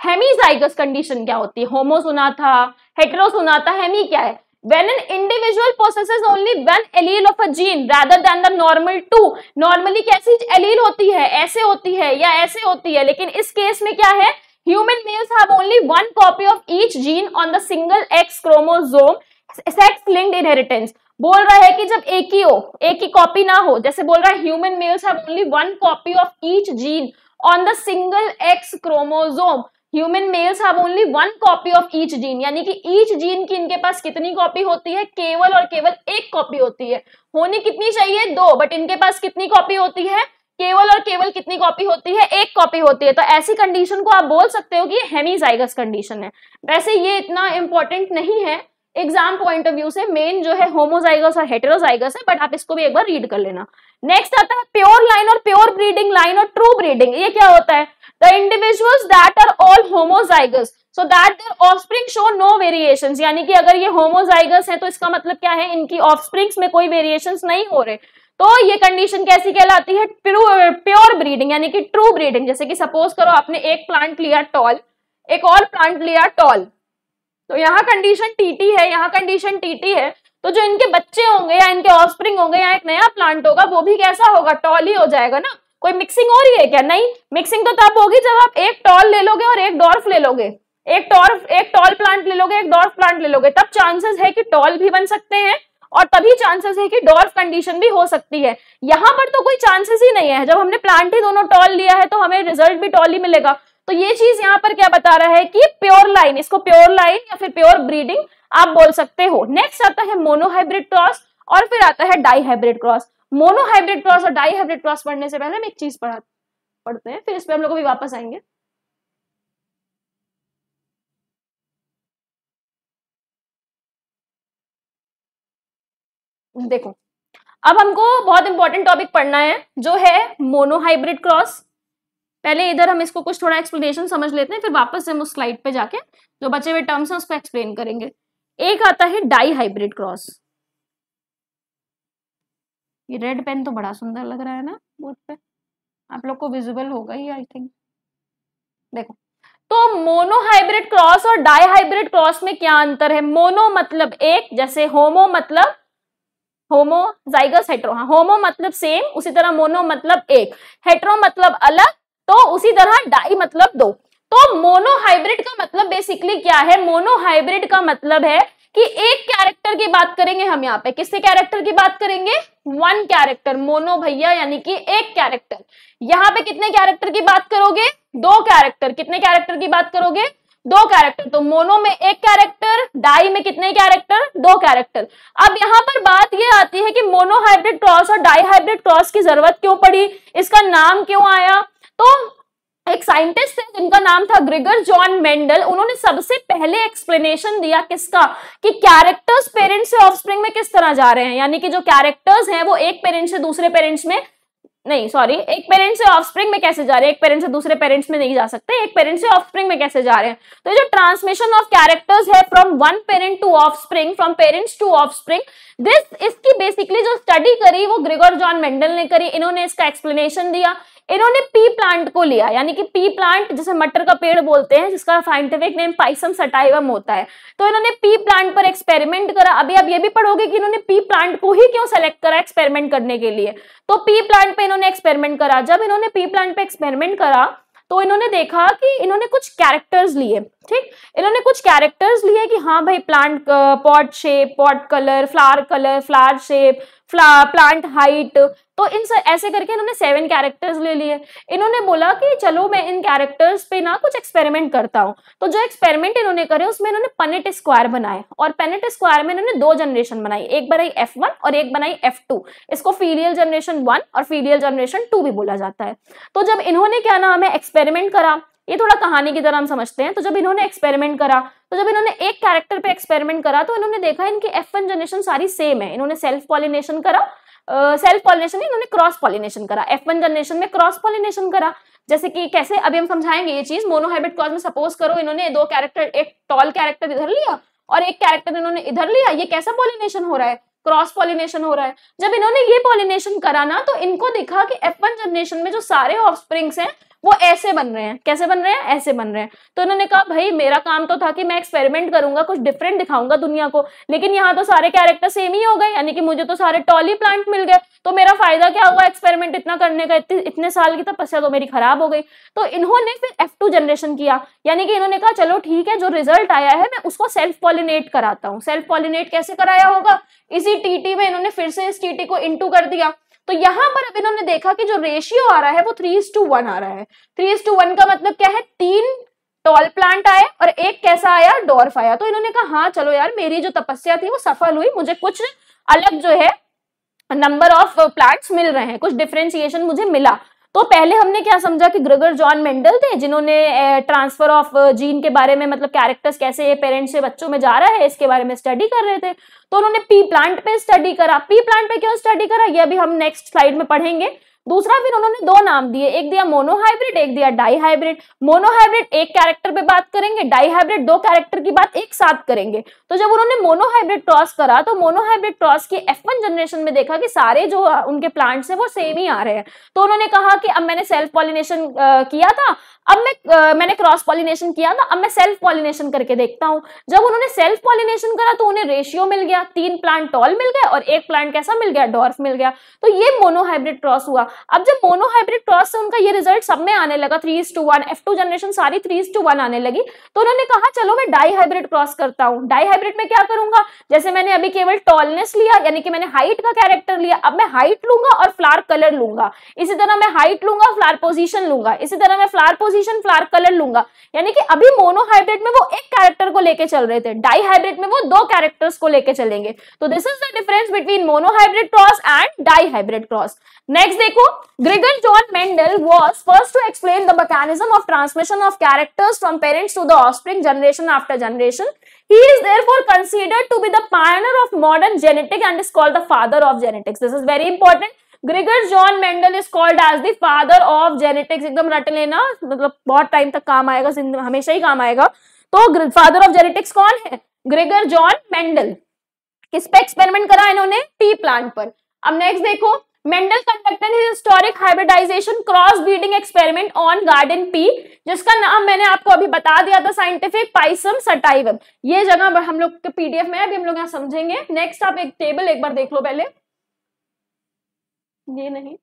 हेमीजाइगस कंडीशन क्या होती है होमो सुना था हेटेरोस सुनाता है मी क्या है when an individual possesses only one allele of a gene rather than the normal two normally कैसी allele होती है ऐसे होती है या ऐसे होती है लेकिन इस केस में क्या है human males have only one copy of each gene on the single X chromosome sex linked inheritance बोल रहा है कि जब एक ही हो एक ही कॉपी ना हो जैसे बोल रहा है human males have only one copy of each gene on the single X chromosome human males have only one copy of each gene यानी कि ईच जीन की इनके पास कितनी कॉपी होती है केवल और केवल एक कॉपी होती है होनी कितनी चाहिए दो बट इनके पास कितनी कॉपी होती है केवल और केवल कितनी कॉपी होती है एक कॉपी होती है तो ऐसी कंडीशन को आप बोल सकते हो कि हेमीजाइगस कंडीशन है वैसे ये इतना इंपॉर्टेंट नहीं है एग्जाम पॉइंट ऑफ व्यू से मेन जो है होमोजाइगस और हेटेरोजाइगस है बट आप इसको भी एक बार रीड कर लेना नेक्स्ट आता है प्योर लाइन और प्योर ब्रीडिंग लाइन और ट्रू ब्रीडिंग ये क्या होता है the individuals that are all homozygous so that their offspring show no variations यानी कि अगर ये होमोजाइगस है तो इसका मतलब क्या है इनकी ऑफस्प्रिंग्स में कोई वेरिएशंस नहीं हो रहे तो ये कंडीशन कैसी कहलाती है प्योर ब्रीडिंग यानी कि ट्रू ब्रीडिंग जैसे कि सपोज करो आपने एक प्लांट लिया टॉल एक और प्लांट लिया टॉल तो यहाँ कंडीशन टीटी है यहाँ कंडीशन टीटी है तो जो इनके बच्चे होंगे या इनके ऑफस्प्रिंग होंगे या एक नया प्लांट होगा वो भी कैसा होगा टॉल ही हो जाएगा ना कोई मिक्सिंग हो रही है क्या नहीं मिक्सिंग तो तब होगी जब आप एक टॉल ले लोगे और एक डॉर्फ ले लोगे एक टॉर्फ एक टॉल प्लांट ले लोगे एक डॉर्फ प्लांट ले लोगे तब चांसेस है कि टॉल भी बन सकते हैं और तभी चांसेस है कि डॉर्फ कंडीशन भी हो सकती है यहाँ पर तो कोई चांसेस ही नहीं है जब हमने प्लांट ही दोनों टॉल लिया है तो हमें रिजल्ट भी टॉल ही मिलेगा तो ये चीज यहाँ पर क्या बता रहा है कि प्योर लाइन इसको प्योर लाइन या फिर प्योर ब्रीडिंग आप बोल सकते हो नेक्स्ट आता है मोनोहाइब्रिड क्रॉस और फिर आता है डाईहाइब्रिड क्रॉस मोनोहाइब्रिड क्रॉस और डाईहाइब्रिड क्रॉस पढ़ने से पहले हम एक चीज पढ़ा पढ़ते हैं फिर इस पर हम लोग अभी वापस आएंगे देखो अब हमको बहुत इंपॉर्टेंट टॉपिक पढ़ना है जो है मोनोहाइब्रिड क्रॉस पहले इधर हम इसको कुछ थोड़ा एक्सप्लेनेशन समझ लेते हैं फिर वापस हम उस स्लाइड पे जाके जो बचे हुए टर्म्स हैं उसको एक्सप्लेन करेंगे एक आता है डाई हाइब्रिड क्रॉस ये रेड पेन तो बड़ा सुंदर लग रहा है ना बोर्ड पे आप लोग को विजिबल होगा ही आई थिंक देखो तो मोनो हाइब्रिड क्रॉस और डाई हाइब्रिड क्रॉस में क्या अंतर है मोनो मतलब एक जैसे होमो मतलब होमो जाइगस हेट्रो हाँ होमो मतलब सेम उसी तरह मोनो मतलब एक हेट्रो मतलब अलग तो उसी तरह डाई मतलब दो तो मोनोहाइब्रिड का मतलब बेसिकली क्या है मोनोहाइब्रिड का मतलब है कि एक कैरेक्टर की बात करेंगे हम यहाँ पे किससे कैरेक्टर की बात करेंगे वन कैरेक्टर मोनो भैया यानी कि एक कैरेक्टर यहाँ पे कितने कैरेक्टर की बात करोगे दो कैरेक्टर कितने कैरेक्टर की बात करोगे दो कैरेक्टर तो मोनो में एक कैरेक्टर डाई में कितने कैरेक्टर दो कैरेक्टर अब यहाँ पर बात ये आती है कि मोनोहाइब्रिड क्रॉस और डाई हाइब्रिड क्रॉस की जरूरत क्यों पड़ी इसका नाम क्यों आया तो एक साइंटिस्ट थे जिनका नाम था ग्रिगर जॉन मेंडल उन्होंने सबसे पहले एक्सप्लेनेशन दिया किसका कि कैरेक्टर्स पेरेंट्स से ऑफस्प्रिंग में किस तरह जा रहे हैं यानी कि जो कैरेक्टर्स हैं वो एक पेरेंट से दूसरे पेरेंट्स में नहीं सॉरी एक पेरेंट से ऑफस्प्रिंग में कैसे जा रहे हैं एक पेरेंट से दूसरे पेरेंट्स में नहीं जा सकते एक पेरेंट से ऑफस्प्रिंग में कैसे जा रहे हैं तो जो ट्रांसमिशन ऑफ कैरेक्टर्स है from one parent to offspring from parents to offspring this इसकी बेसिकली जो स्टडी करी वो ग्रिगोर जॉन मेंडल ने करी इन्होंने इसका एक्सप्लेनेशन दिया इन्होंने पी प्लांट को लिया यानी कि पी प्लांट जिसे मटर का पेड़ बोलते हैं जिसका साइंटिफिक नेम पाइसम सटाइवम होता है तो इन्होंने पी प्लांट पर एक्सपेरिमेंट करा अभी आप ये भी पढ़ोगे कि इन्होंने पी प्लांट को ही क्यों सेलेक्ट करा एक्सपेरिमेंट करने के लिए तो पी प्लांट पे इन्होंने एक्सपेरिमेंट करा जब इन्होंने पी प्लांट पर एक्सपेरिमेंट करा तो इन्होंने देखा कि इन्होंने कुछ कैरेक्टर्स लिए ठीक इन्होंने कुछ कैरेक्टर्स लिए कि हाँ भाई plant pod shape pod colour flower colour flower shape plant height तो इन सर ऐसे करके इन्होंने सेवन कैरेक्टर्स ले लिए इन्होंने बोला कि चलो मैं इन कैरेक्टर्स पे ना कुछ एक्सपेरिमेंट करता हूँ तो जो एक्सपेरिमेंट इन्होंने करे उसमें इन्होंने पनेट स्क्वायर बनाए और पेनेट स्क्वायर में इन्होंने दो जनरेशन बनाई एक बनाई एफ वन और एक बनाई एफ टू इसको फीलियल जनरेशन वन और फीलियल जनरेशन टू भी बोला जाता है तो जब इन्होंने क्या नाम है एक्सपेरिमेंट करा ये थोड़ा कहानी की तरह हम समझते हैं तो जब इन्होंने एक्सपेरिमेंट करा तो जब इन्होंने एक कैरेक्टर पे एक्सपेरिमेंट करा तो इन्होंने देखा इनकी एफ वन जनरेशन सारी सेम है इन्होंने सेल्फ पॉलिनेशन करा सेल्फ पॉलिनेशन इन्होंने क्रॉस पॉलिनेशन करा एफ वन जनरेशन में क्रॉस पॉलिनेशन करा जैसे कि कैसे अभी हम समझाएंगे ये चीज मोनोहाइब्रिड क्रॉस में सपोज करो इन्होंने दो कैरेक्टर एक टॉल कैरेक्टर इधर लिया और एक कैरेक्टर इन्होंने इधर लिया ये कैसा पॉलिनेशन हो रहा है क्रॉस पॉलिनेशन हो रहा है जब इन्होंने ये पॉलिनेशन करा ना तो इनको दिखा कि एफ वन जनरेशन में जो सारे ऑफ हैं वो ऐसे बन रहे हैं कैसे बन रहे हैं ऐसे बन रहे हैं तो उन्होंने कहा भाई मेरा काम तो था कि मैं एक्सपेरिमेंट करूंगा कुछ डिफरेंट दिखाऊंगा दुनिया को लेकिन यहाँ तो सारे कैरेक्टर सेम ही हो गए यानी कि मुझे तो सारे टॉली प्लांट मिल गए तो मेरा फायदा क्या हुआ एक्सपेरिमेंट इतना करने का इतने, इतने साल की तपस्या तो, तो मेरी खराब हो गई तो इन्होंने फिर एफ जनरेशन किया यानी कि इन्होंने कहा चलो ठीक है जो रिजल्ट आया है मैं उसको सेल्फ पॉलिनेट कराता हूँ सेल्फ पॉलिनेट कैसे कराया होगा इसी टीटी में इन्होंने फिर से इस टीटी को इंटू कर दिया तो यहाँ पर अब इन्होंने देखा कि जो रेशियो आ रहा है वो थ्री टू वन आ रहा है थ्री टू वन का मतलब क्या है तीन टॉल प्लांट आए और एक कैसा आया डॉर्फ आया तो इन्होंने कहा हाँ चलो यार मेरी जो तपस्या थी वो सफल हुई मुझे कुछ अलग जो है नंबर ऑफ प्लांट्स मिल रहे हैं कुछ डिफ्रेंसिएशन मुझे मिला तो पहले हमने क्या समझा कि ग्रेगर जॉन मेंडल थे जिन्होंने ट्रांसफर ऑफ जीन के बारे में मतलब कैरेक्टर्स कैसे पेरेंट्स से बच्चों में जा रहा है इसके बारे में स्टडी कर रहे थे तो उन्होंने पी प्लांट पे स्टडी करा पी प्लांट पे क्यों स्टडी करा ये अभी हम नेक्स्ट स्लाइड में पढ़ेंगे दूसरा फिर उन्होंने दो नाम दिए एक दिया मोनोहाइब्रिड एक दिया डाईहाइब्रिड मोनोहाइब्रिड एक कैरेक्टर पे बात करेंगे डाईहाइब्रिड दो कैरेक्टर की बात एक साथ करेंगे तो जब उन्होंने मोनोहाइब्रिड क्रॉस करा तो मोनोहाइब्रिड क्रॉस की एफ वन जनरेशन में देखा कि सारे जो उनके प्लांट्स हैं वो सेम ही आ रहे हैं तो उन्होंने कहा कि अब मैंने सेल्फ पॉलिनेशन किया था अब मैं आ, मैंने क्रॉस पॉलिनेशन किया ना अब मैं सेल्फ पॉलिनेशन करके देखता हूँ जब उन्होंने सेल्फ पॉलिनेशन करा तो उन्हें रेशियो मिल गया तीन प्लांट टॉल मिल गए और एक प्लांट कैसा मिल गया डॉर्फ मिल गया तो ये मोनोहाइब्रिड क्रॉस हुआ अब जब मोनोहाइब्रिड क्रॉस से उनका ये रिजल्ट सब में आने लगा three to one F two generation सारी थ्री टू वन आने लगी तो उन्होंने कहा चलो मैं डाई हाइब्रिड क्रॉस करता हूँ डाई हाइब्रिड में क्या करूंगा जैसे मैंने अभी केवल टॉलनेस लिया यानी कि मैंने हाइट का कैरेक्टर लिया अब मैं हाइट लूंगा और फ्लार कलर लूंगा इसी तरह मैं हाइट लूंगा फ्लार पोजिशन लूंगा इसी तरह मैं फ्लार कंपोजिशन फ्लावर कलर लूंगा यानी कि अभी मोनोहाइब्रिड में वो एक कैरेक्टर को लेके चल रहे थे डाईहाइब्रिड में वो दो कैरेक्टर्स को लेके चलेंगे तो this is the difference between monohybrid cross and dihybrid cross next देखो Gregor John Mendel was first to explain the mechanism of transmission of characters from parents to the offspring generation after generation he is therefore considered to be the pioneer of modern genetics and is called the father of genetics this is very important Gregor John Mendel is called as the father of genetics एकदम रट लेना मतलब बहुत time तक काम आएगा हमेशा ही काम आएगा तो फादर ऑफ जेनेटिक्स कौन है ग्रेगर जॉन मेंडल किस पे एक्सपेरिमेंट करा इन्होंने टी प्लांट पर अब नेक्स्ट देखो Mendel conducted historic hybridization cross breeding experiment on garden pea जिसका नाम मैंने आपको अभी बता दिया था साइंटिफिक पाइसम सटाइवम ये जगह हम लोग के पीडीएफ में अभी हम लोग यहाँ समझेंगे नेक्स्ट आप एक टेबल एक बार देख लो पहले ये नहीं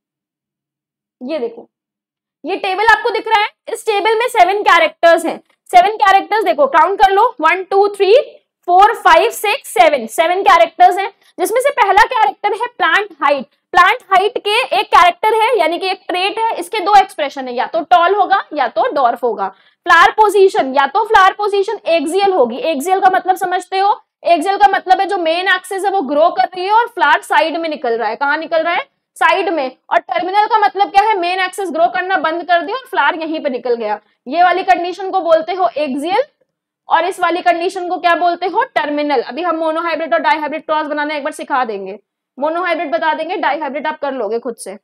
ये देखो ये टेबल आपको दिख रहा है इस टेबल में सेवन कैरेक्टर्स हैं सेवन कैरेक्टर्स देखो काउंट कर लो one two three four five six seven seven characters हैं जिसमें से पहला कैरेक्टर है प्लांट हाइट प्लांट हाइट के एक कैरेक्टर है यानी कि एक ट्रेट है इसके दो एक्सप्रेशन है या तो टॉल होगा या तो डॉर्फ होगा फ्लावर पोजीशन या तो फ्लावर पोजीशन एक्सियल होगी एक्सियल का मतलब समझते हो एक्सियल का मतलब है जो मेन एक्सेस है वो ग्रो कर रही है और फ्लावर साइड में निकल रहा है कहाँ निकल रहा है साइड में और टर्मिनल का मतलब क्या है मेन एक्सेस ग्रो करना बंद कर दिया और फ्लावर यहीं पे निकल गया ये वाली कंडीशन को बोलते हो एक्सियल और इस वाली कंडीशन को क्या बोलते हो टर्मिनल अभी हम मोनोहाइब्रिड और डाईहाइब्रिड क्रॉस बनाना एक बार सिखा देंगे मोनोहाइब्रिड बता देंगे डाईहाइब्रिड आप कर लोगे खुद से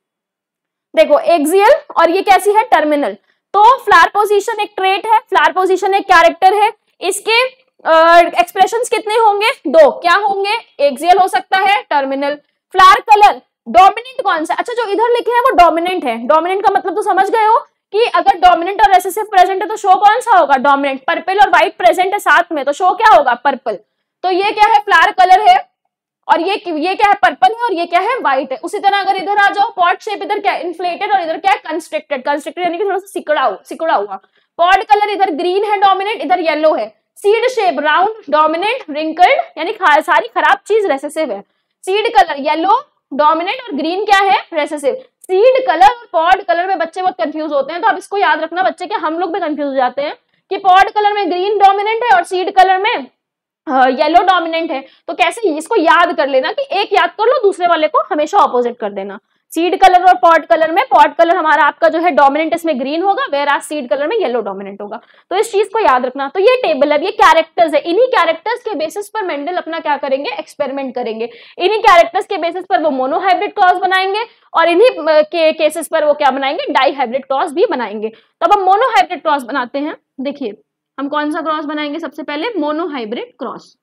देखो एक्सियल और ये कैसी है टर्मिनल तो फ्लावर पोजीशन एक ट्रेट है फ्लावर पोजीशन एक कैरेक्टर है इसके एक्सप्रेशन uh, कितने होंगे दो क्या होंगे एक्सियल हो सकता है टर्मिनल फ्लावर कलर डोमिनेंट कौन सा अच्छा जो इधर लिखे हैं वो डोमिनेंट है डोमिनेंट का मतलब तो समझ गए हो कि अगर डोमिनेंट और रेसेसिव प्रेजेंट है तो शो कौन सा होगा डोमिनेंट पर्पल और व्हाइट प्रेजेंट है साथ में तो शो क्या होगा पर्पल तो ये क्या है फ्लावर कलर है और ये ये क्या है पर्पल है और ये क्या है व्हाइट है उसी तरह अगर इधर आ जाओ पॉट शेप इधर क्या इन्फ्लेटेड और इधर क्या है कंस्ट्रिक्टेड कंस्ट्रिक्टेड यानी कि थोड़ा सा सिकड़ा हुआ सिकड़ा हुआ पॉट कलर इधर ग्रीन है डोमिनेंट इधर येलो है seed shape round dominant wrinkled यानी सारी खराब चीज रेसेसिव है सीड कलर येलो डोमिनेंट और ग्रीन क्या है रेसेसिव सीड कलर और पॉड कलर में बच्चे बहुत कंफ्यूज होते हैं तो आप इसको याद रखना बच्चे के हम लोग भी कंफ्यूज हो जाते हैं कि पॉड कलर में ग्रीन डोमिनेंट है और सीड कलर में येलो डोमिनेंट है तो कैसे इसको याद कर लेना कि एक याद कर लो दूसरे वाले को हमेशा ऑपोजिट कर देना सीड कलर और पॉट कलर में पॉट कलर हमारा आपका जो है डोमिनेंट इसमें ग्रीन होगा वेर आज सीड कलर में येलो डोमिनेंट होगा तो इस चीज को याद रखना तो ये टेबल है ये कैरेक्टर्स है इन्हीं कैरेक्टर्स के बेसिस पर मेंडल अपना क्या करेंगे एक्सपेरिमेंट करेंगे इन्हीं कैरेक्टर्स के बेसिस पर वो मोनोहाइब्रिड क्रॉस बनाएंगे और इन्हीं के केसेस पर वो क्या बनाएंगे डाईहाइब्रिड क्रॉस भी बनाएंगे तो अब हम मोनोहाइब्रिड क्रॉस बनाते हैं देखिए हम कौन सा क्रॉस बनाएंगे सबसे पहले मोनोहाइब्रिड क्रॉस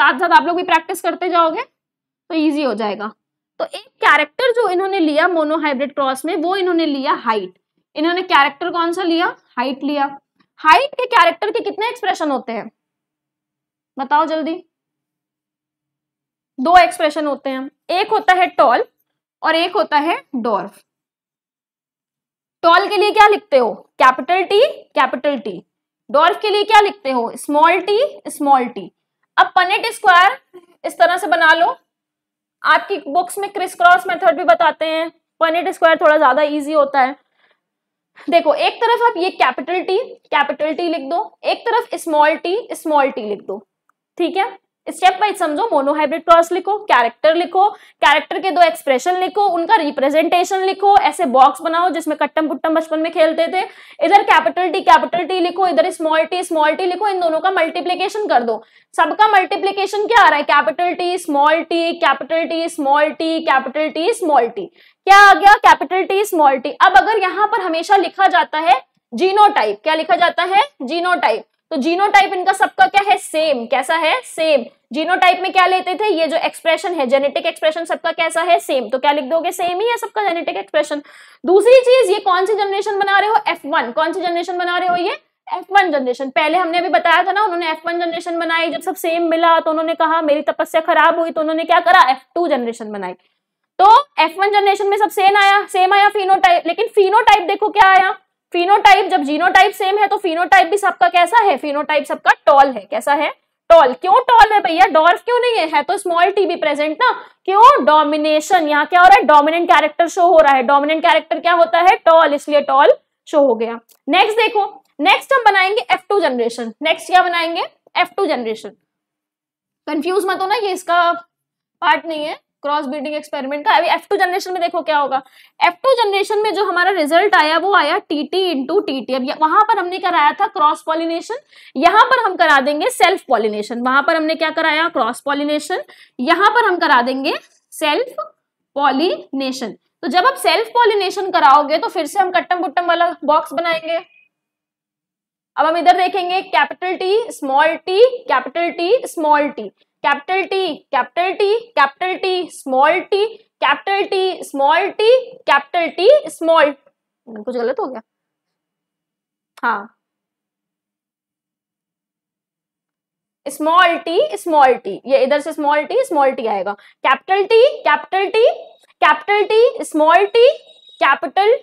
साथ साथ आप लोग भी प्रैक्टिस करते जाओगे तो इजी हो जाएगा तो एक कैरेक्टर जो इन्होंने लिया मोनोहाइब्रिड क्रॉस में वो इन्होंने लिया हाइट इन्होंने कैरेक्टर कौन सा लिया हाइट लिया हाइट के कैरेक्टर के कितने एक्सप्रेशन होते हैं बताओ जल्दी दो एक्सप्रेशन होते हैं एक होता है टॉल और एक होता है डॉर्फ टॉल के लिए क्या लिखते हो capital T capital T dwarf के लिए क्या लिखते हो स्मॉल टी स्मॉल टी अब पनेट स्क्वायर इस तरह से बना लो आपकी बुक्स में क्रिस क्रॉस मेथड भी बताते हैं पनीट स्क्वायर थोड़ा ज्यादा इजी होता है देखो एक तरफ आप ये कैपिटल टी कैपिटल टी लिख दो एक तरफ स्मॉल टी स्मॉल टी लिख दो ठीक है स्टेप वाइज समझो मोनोहाइब्रिड क्रॉस लिखो कैरेक्टर लिखो कैरेक्टर के दो एक्सप्रेशन लिखो उनका रिप्रेजेंटेशन लिखो ऐसे बॉक्स बनाओ जिसमें कट्टम पुट्टम बचपन में खेलते थे इधर कैपिटल टी कैपिटल टी लिखो इधर स्मॉल टी स्मॉल टी लिखो इन दोनों का मल्टीप्लीकेशन कर दो सबका मल्टीप्लीकेशन क्या आ रहा है capital T small T capital T small T capital T small T क्या आ गया कैपिटल टी स्मॉल टी अब अगर यहाँ पर हमेशा लिखा जाता है जीनोटाइप क्या लिखा जाता है जीनोटाइप तो जीनोटाइप इनका सबका क्या है सेम कैसा है सेम जीनोटाइप में क्या लेते थे ये जो एक्सप्रेशन है जेनेटिक एक्सप्रेशन सबका कैसा है सेम तो क्या लिख दोगे सेम ही है सबका जेनेटिक एक्सप्रेशन दूसरी चीज ये कौन सी जनरेशन बना रहे हो एफ कौन सी जनरेशन बना रहे हो ये F1 जनरेशन पहले हमने अभी बताया था ना उन्होंने F1 जनरेशन बनाई जब सब सेम मिला तो उन्होंने कहा मेरी तपस्या खराब हुई तो उन्होंने क्या करा F2 जनरेशन बनाई तो F1 जनरेशन में सब सेम आया सेम आया फिनोटाइप लेकिन फिनोटाइप देखो क्या आया फिनोटाइप जब जीनोटाइप सेम है तो फिनोटाइप भी सबका कैसा है फिनोटाइप सबका टॉल है कैसा है टॉल क्यों टॉल है भैया डॉर्फ क्यों नहीं है, है तो स्मॉल टी भी प्रेजेंट ना क्यों डोमिनेशन यहाँ क्या हो रहा है डोमिनेंट कैरेक्टर शो हो रहा है डोमिनेंट कैरेक्टर क्या होता है टॉल इसलिए टॉल शो हो गया नेक्स्ट देखो नेक्स्ट हम बनाएंगे एफ टू जनरेशन नेक्स्ट क्या बनाएंगे एफ टू जनरेशन कंफ्यूज मत हो ना ये इसका पार्ट नहीं है क्रॉस ब्रीडिंग एक्सपेरिमेंट का अभी एफ टू जनरेशन में देखो क्या होगा एफ टू जनरेशन में जो हमारा रिजल्ट आया वो आया T T into T T अब वहां पर हमने कराया था क्रॉस पॉलिनेशन यहाँ पर हम करा देंगे सेल्फ पॉलिनेशन वहां पर हमने क्या कराया क्रॉस पॉलिनेशन यहाँ पर हम करा देंगे सेल्फ पॉलिनेशन तो जब आप सेल्फ पॉलिनेशन कराओगे तो फिर से हम कट्टम कुट्टम वाला बॉक्स बनाएंगे अब हम इधर देखेंगे capital T small T capital T small T capital T capital T capital T small T capital T small T capital T small कुछ गलत हो गया हाँ स्मॉल टी स्मॉल टी ये इधर से स्मॉल टी स्मॉल टी आएगा capital T capital T capital T small T capital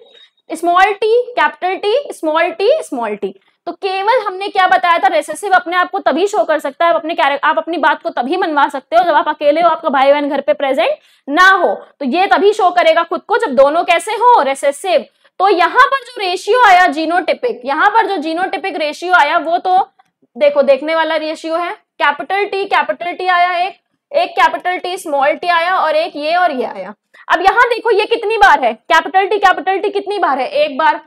small T capital T small T small T तो केवल हमने क्या बताया था रेसेसिव अपने आप को तभी शो कर सकता है अपने आप अपनी बात को तभी मनवा सकते हो जब आप अकेले हो आपका भाई बहन घर पे प्रेजेंट ना हो तो ये तभी शो करेगा खुद को जब दोनों कैसे हो रेसेसिव तो यहाँ पर जो रेशियो आया जीनोटिपिक यहां पर जो जीनोटिपिक रेशियो आया वो तो देखो देखने वाला रेशियो है कैपिटल टी कैपिटल टी आया एक एक कैपिटल टी स्मॉल टी आया और एक ये और ये आया अब यहाँ देखो ये कितनी बार है कैपिटल टी कैपिटल टी कितनी बार है एक बार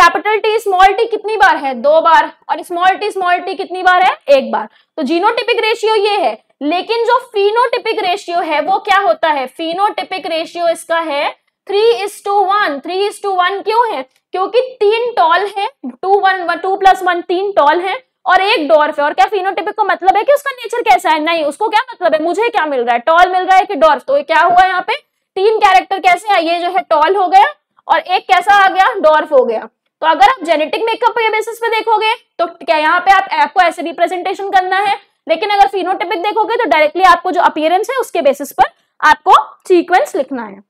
कैपिटल टी स्मॉल टी कितनी बार है दो बार और स्मॉल टी स्मॉल टी कितनी बार है एक बार तो जीनोटिपिक रेशियो ये है लेकिन जो फिनोटिपिक रेशियो है वो क्या होता है फिनोटिपिक रेशियो इसका है three is to one three is to one क्यों है क्योंकि तीन टॉल है to one two plus one तीन टॉल है और एक डॉर्फ है और क्या फिनोटिपिक को मतलब है कि उसका नेचर कैसा है नहीं उसको क्या मतलब है मुझे क्या मिल रहा है टॉल मिल रहा है कि डॉर्फ तो क्या हुआ यहाँ पे तीन कैरेक्टर कैसे है ये जो है टॉल हो गया और एक कैसा आ गया डॉर्फ हो गया तो अगर आप जेनेटिक मेकअप के बेसिस पे देखोगे तो क्या यहाँ पे आप आपको ऐसे रिप्रेजेंटेशन करना है लेकिन अगर फिनोटिपिक देखोगे तो डायरेक्टली आपको जो अपियरेंस है उसके बेसिस पर आपको सीक्वेंस लिखना है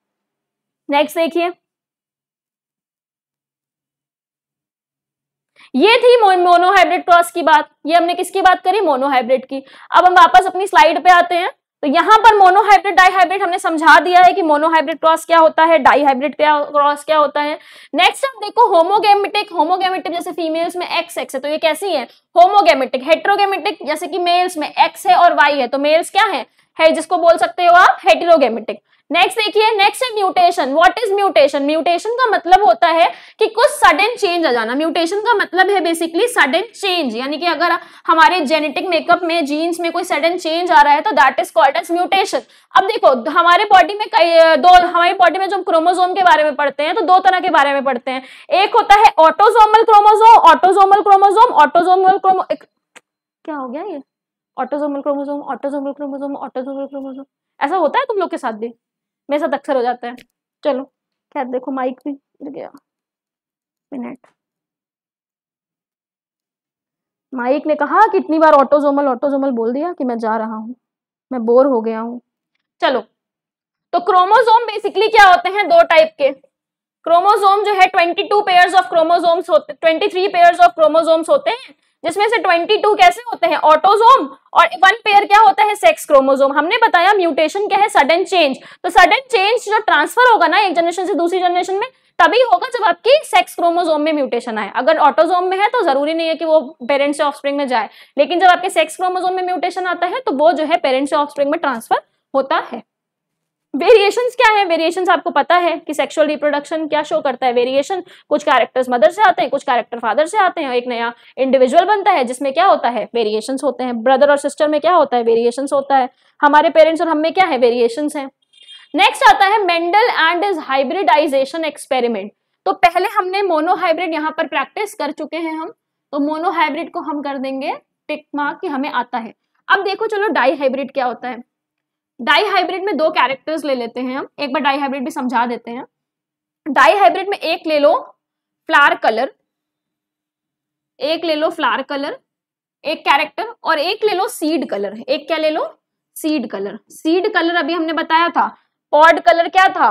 नेक्स्ट देखिए ये थी मोनोहाइब्रिड क्रॉस की बात ये हमने किसकी बात करी मोनोहाइब्रिड की अब हम वापस अपनी स्लाइड पे आते हैं तो यहां पर मोनोहाइब्रिड डाईहाइब्रिड हमने समझा दिया है कि मोनोहाइब्रिड क्रॉस क्या होता है डाईहाइब्रिड क्रॉस क्या होता है नेक्स्ट हम देखो होमोगेमेटिक होमोगेमेटिक जैसे फीमेल्स में एक्स एक्स है तो ये कैसी है होमोगेमेटिक हेट्रोगेमेटिक जैसे कि मेल्स में एक्स है और वाई है तो मेल्स क्या है, है जिसको बोल सकते हो आप हेट्रोगेमेटिक नेक्स्ट देखिए नेक्स्ट है mutation what is mutation mutation का मतलब होता है कि कुछ सडन चेंज आ जाना म्यूटेशन का मतलब है बेसिकली सडन चेंज यानी कि अगर हमारे जेनेटिक मेकअप में जीन्स में कोई सडन चेंज आ रहा है तो that is called as mutation अब देखो हमारे बॉडी में कई दो हमारी बॉडी में जो हम क्रोमोजोम के बारे में पढ़ते हैं तो दो तरह के बारे में पढ़ते हैं एक होता है autosomal chromosome autosomal chromosome autosomal chromo क्या हो गया ये autosomal chromosome autosomal chromosome autosomal chromosome ऐसा होता है तुम लोग के साथ भी मेरे साथ अक्सर हो जाता है चलो क्या देखो माइक भी गिर गया मिनट माइक ने कहा कि इतनी बार ऑटोजोमल ऑटोजोमल बोल दिया कि मैं जा रहा हूं मैं बोर हो गया हूँ चलो तो क्रोमोजोम बेसिकली क्या होते हैं दो टाइप के क्रोमोजोम जो है 22 पेयर्स ऑफ क्रोमोजोम्स होते 23 पेयर्स ऑफ क्रोमोजोम्स होते हैं जिसमें से 22 कैसे होते हैं ऑटोजोम और वन पेयर क्या होता है सेक्स क्रोमोजोम हमने बताया म्यूटेशन क्या है सडन चेंज तो सडन चेंज जो ट्रांसफर होगा ना एक जनरेशन से दूसरी जनरेशन में तभी होगा जब आपकी सेक्स क्रोमोजोम में म्यूटेशन आए अगर ऑटोजोम में है तो जरूरी नहीं है कि वो पेरेंट्स से ऑफस्प्रिंग में जाए लेकिन जब आपके सेक्स क्रोमोजोम में म्यूटेशन आता है तो वो जो है पेरेंट्स से ऑफस्प्रिंग में ट्रांसफर होता है वेरिएशन क्या है वेरिएशन आपको पता है कि सेक्सुअल रिप्रोडक्शन क्या शो करता है वेरिएशन कुछ कैरेक्टर्स मदर से आते हैं कुछ कैरेक्टर फादर से आते हैं एक नया इंडिविजुअल बनता है जिसमें क्या होता है वेरिएशन होते हैं ब्रदर और सिस्टर में क्या होता है वेरिएशन होता है हमारे पेरेंट्स और हम में क्या है वेरिएशन है नेक्स्ट आता है Mendel and is hybridization experiment तो पहले हमने मोनोहाइब्रिड यहाँ पर प्रैक्टिस कर चुके हैं हम तो मोनोहाइब्रिड को हम कर देंगे टिक मार्क कि हमें आता है अब देखो चलो डाई हाइब्रिड क्या होता है डाई हाइब्रिड में दो कैरेक्टर्स ले लेते हैं हम एक बार डाई हाइब्रिड भी समझा देते हैं डाई हाइब्रिड में एक ले लो फ्लार कलर एक ले लो फ्लार कलर एक कैरेक्टर और एक ले लो सीड कलर एक क्या ले लो सीड कलर सीड कलर अभी हमने बताया था पॉड कलर क्या था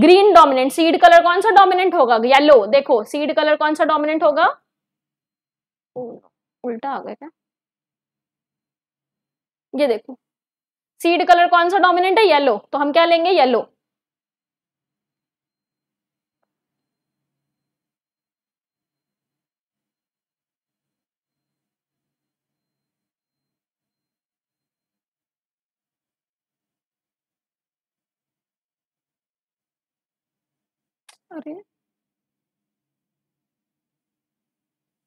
ग्रीन डोमिनेंट सीड कलर कौन सा डोमिनेंट होगा येलो देखो सीड कलर कौन सा डोमिनेंट होगा oh, उल्टा आ गया क्या ये देखो सीड कलर कौन सा डोमिनेंट है येलो तो हम क्या लेंगे येलो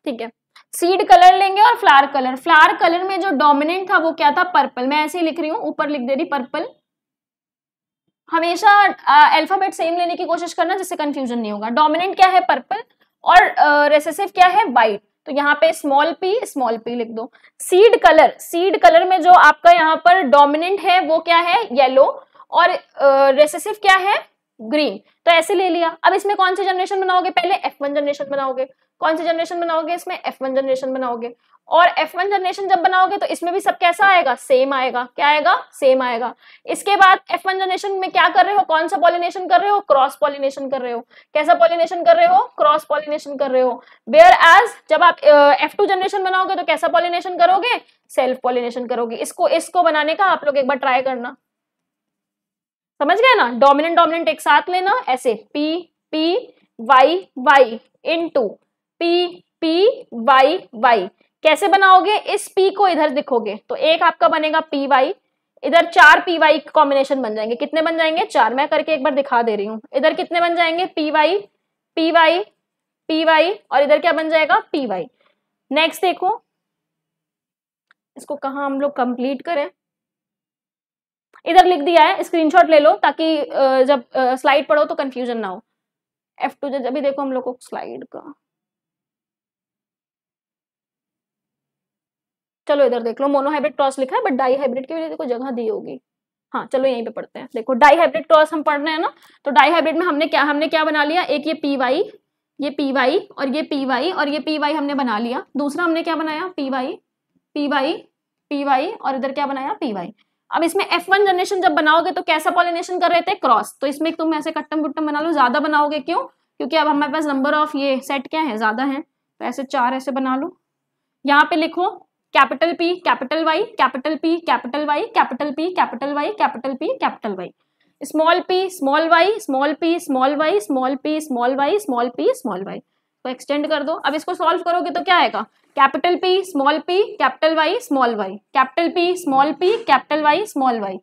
ठीक है सीड कलर लेंगे और फ्लावर कलर फ्लावर कलर में जो डोमिनेंट था वो क्या था पर्पल मैं ऐसे ही लिख रही हूँ ऊपर लिख दे रही पर्पल हमेशा अल्फाबेट सेम लेने की कोशिश करना जिससे कंफ्यूजन नहीं होगा डोमिनेंट क्या है पर्पल और रेसेसिव uh, क्या है वाइट तो यहाँ पे स्मॉल पी स्मॉल पी लिख दो सीड कलर सीड कलर में जो आपका यहाँ पर डोमिनेंट है वो क्या है येलो और रेसेसिव uh, क्या है ग्रीन तो ऐसे ले लिया अब इसमें कौन सी जनरेशन बनाओगे पहले एफ वन जनरेशन बनाओगे कौन सी जनरेशन बनाओगे इसमें एफ वन जनरेशन बनाओगे और F1 वन जनरेशन जब बनाओगे तो इसमें भी सब कैसा आएगा सेम आएगा क्या आएगा सेम आएगा इसके बाद F1 वन जनरेशन में क्या कर रहे हो कौन सा पॉलिनेशन कर रहे हो क्रॉस पॉलिनेशन कर रहे हो कैसा पॉलिनेशन कर रहे हो क्रॉस पॉलिनेशन कर रहे हो वेयर एज जब आप F2 टू जनरेशन बनाओगे तो कैसा पॉलिनेशन करोगे सेल्फ पॉलिनेशन करोगे इसको इसको बनाने का आप लोग एक बार ट्राई करना समझ गए ना डोमिनेंट डोमिनेंट एक साथ लेना ऐसे P P Y Y into P P Y Y कैसे बनाओगे इस पी को इधर दिखोगे तो एक आपका बनेगा पी वाई इधर चार पी वाई कॉम्बिनेशन बन जाएंगे कितने बन जाएंगे चार मैं करके एक बार दिखा दे रही हूँ इधर कितने बन जाएंगे P Y P Y P Y और इधर क्या बन जाएगा पी वाई नेक्स्ट देखो इसको कहा हम लोग कंप्लीट करें इधर लिख दिया है स्क्रीनशॉट ले लो ताकि जब स्लाइड पढ़ो तो कंफ्यूजन ना हो एफ टू जब अभी देखो हम लोग को स्लाइड का चलो इधर देख लो मोनोहाइब्रिड क्रॉस लिखा है बट डाई हाइब्रिड के लिए जगह दी होगी हाँ चलो यहीं पे पढ़ते हैं देखो डाई हाइब्रिड क्रॉस हम पढ़ रहे हैं ना तो डाई हाइब्रिड में हमने क्या हमने क्या बना लिया एक ये पी वाई ये पी वाई और ये पी वाई और ये पी वाई हमने बना लिया दूसरा हमने क्या बनाया P Y P Y P Y और इधर क्या बनाया पी वाई अब इसमें एफ वन जनरेशन जब बनाओगे तो कैसा पॉलिनेशन कर रहे थे क्रॉस तो इसमें तुम ऐसे कट्टम गुट्टम बना लो ज्यादा बनाओगे क्यों क्योंकि अब हमारे पास नंबर ऑफ ये सेट क्या है ज्यादा है तो ऐसे चार ऐसे बना लो यहाँ पे लिखो capital P capital Y capital P capital Y capital P capital Y capital P capital Y small P small Y small P small Y small P small Y small P small Y तो extend कर दो अब इसको solve करोगे तो क्या आएगा capital P small P capital Y small Y capital P small P capital Y small Y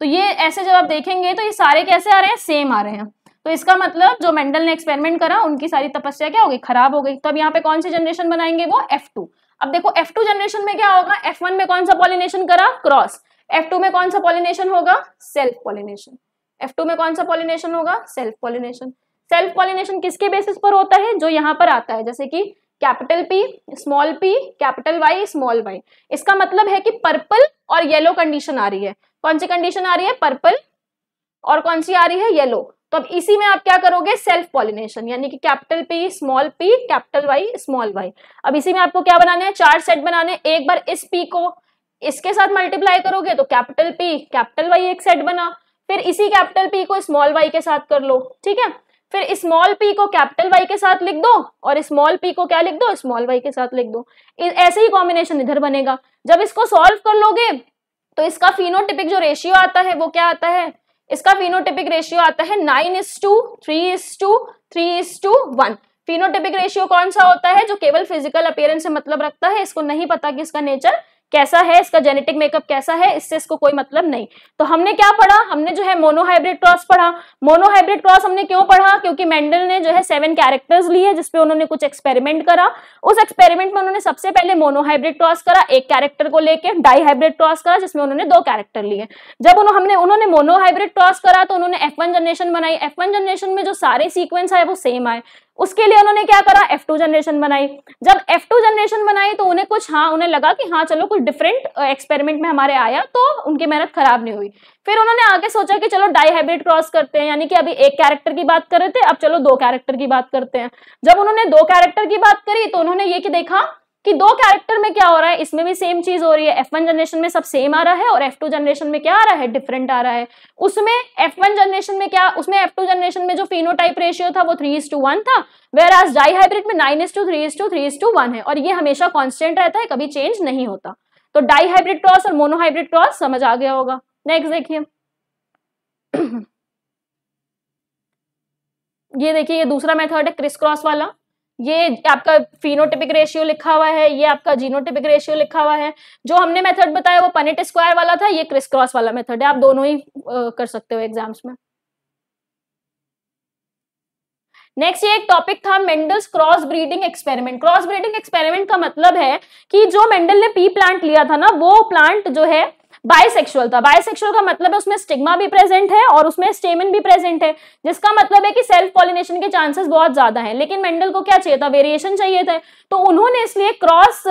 तो ये ऐसे जब आप देखेंगे तो ये सारे कैसे आ रहे हैं सेम आ रहे हैं तो इसका मतलब जो मेंडल ने एक्सपेरिमेंट करा उनकी सारी तपस्या क्या हो गई खराब हो गई तो अब यहाँ पे कौन सी जनरेशन बनाएंगे वो एफ टू अब देखो एफ टू जनरेशन में क्या होगा एफ वन में कौन सा पॉलिनेशन करा क्रॉस एफ टू में कौन सा पॉलिनेशन होगा सेल्फ पॉलिनेशन F2 में कौन सा पॉलिनेशन होगा सेल्फ पॉलिनेशन सेल्फ पॉलिनेशन किसके बेसिस पर होता है जो यहाँ पर आता है जैसे कि capital P small P capital Y small Y इसका मतलब है कि पर्पल और येलो कंडीशन आ रही है कौन सी कंडीशन आ रही है पर्पल और कौन सी आ रही है येलो तो अब इसी में आप क्या करोगे सेल्फ पॉलिनेशन यानी कि capital P small P capital Y small Y अब इसी में आपको क्या बनाने हैं चार सेट बनाने एक बार इस पी को इसके साथ मल्टीप्लाई करोगे तो कैपिटल पी कैपिटल वाई एक सेट बना फिर इसी कैपिटल पी को स्मॉल वाई के साथ कर लो ठीक है फिर स्मॉल पी को कैपिटल वाई के साथ लिख दो और स्मॉल पी को क्या लिख दो स्मॉल वाई के साथ लिख दो ऐसे ही कॉम्बिनेशन इधर बनेगा जब इसको सॉल्व कर लोगे तो इसका फिनोटिपिक जो रेशियो आता है वो क्या आता है इसका फिनोटिपिक रेशियो आता है nine is to three is to three is to one phenotypic ratio कौन सा होता है जो केवल फिजिकल अपियरेंस से मतलब रखता है इसको नहीं पता कि इसका नेचर कैसा है इसका जेनेटिक मेकअप कैसा है इससे इसको कोई मतलब नहीं तो हमने क्या पढ़ा हमने जो है मोनोहाइब्रिड क्रॉस पढ़ा मोनोहाइब्रिड क्रॉस हमने क्यों पढ़ा क्योंकि मेंडल ने जो है सेवन कैरेक्टर्स लिए जिसपे उन्होंने कुछ एक्सपेरिमेंट करा उस एक्सपेरिमेंट में उन्होंने सबसे पहले मोनोहाइब्रिड क्रॉस करा एक कैरेक्टर को लेकर डाईहाइब्रिड क्रॉस करा जिसमें उन्होंने दो कैरेक्टर लिए जब उन्होंने हमने उन्होंने मोनोहाइब्रिड क्रॉस करा तो उन्होंने एफ जनरेशन बनाई एफ जनरेशन में जो सारे सीक्वेंस आए वो सेम आए उसके लिए उन्होंने क्या करा F2 जनरेशन बनाई जब F2 जनरेशन बनाई तो उन्हें कुछ हाँ उन्हें लगा कि हाँ चलो कुछ डिफरेंट एक्सपेरिमेंट में हमारे आया तो उनकी मेहनत खराब नहीं हुई फिर उन्होंने आगे सोचा कि चलो डाईहाइब्रिड क्रॉस करते हैं यानी कि अभी एक कैरेक्टर की बात कर रहे थे अब चलो दो कैरेक्टर की बात करते हैं जब उन्होंने दो कैरेक्टर की बात करी तो उन्होंने ये कि देखा कि दो कैरेक्टर में क्या हो रहा है इसमें भी सेम चीज हो रही है एफ वन जनरेशन में सब सेम आ रहा है और एफ टू जनरेशन में क्या आ रहा है डिफरेंट आ रहा है उसमें एफ वन जनरेशन में क्या उसमें एफ टू जनरेशन में जो फिनोटाइप रेशियो था वो थ्री इज टू वन था वेर आज डाई हाइब्रिड में nine is to three is to three is to one है और ये हमेशा कॉन्स्टेंट रहता है कभी चेंज नहीं होता तो डाई हाइब्रिड क्रॉस और मोनोहाइब्रिड क्रॉस समझ आ गया होगा नेक्स्ट देखिए ये देखिए ये दूसरा मेथड है क्रिस क्रॉस वाला ये आपका फिनोटिपिक रेशियो लिखा हुआ है ये आपका जीनोटिपिक रेशियो लिखा हुआ है जो हमने मेथड बताया वो पनेट स्क्वायर वाला था ये क्रिस क्रॉस वाला मेथड है आप दोनों ही कर सकते हो एग्जाम्स में नेक्स्ट ये एक टॉपिक था Mendel's cross breeding experiment cross breeding experiment का मतलब है कि जो मेंडल ने पी प्लांट लिया था ना वो प्लांट जो है बायसेक्सुअल था बायसेक्सुअल का मतलब है उसमें स्टिग्मा भी प्रेजेंट है और उसमें स्टेमिन भी प्रेजेंट है जिसका मतलब है कि सेल्फ पॉलिनेशन के चांसेस बहुत ज्यादा है लेकिन मेंडल को क्या चाहिए था वेरिएशन चाहिए थे तो उन्होंने इसलिए क्रॉस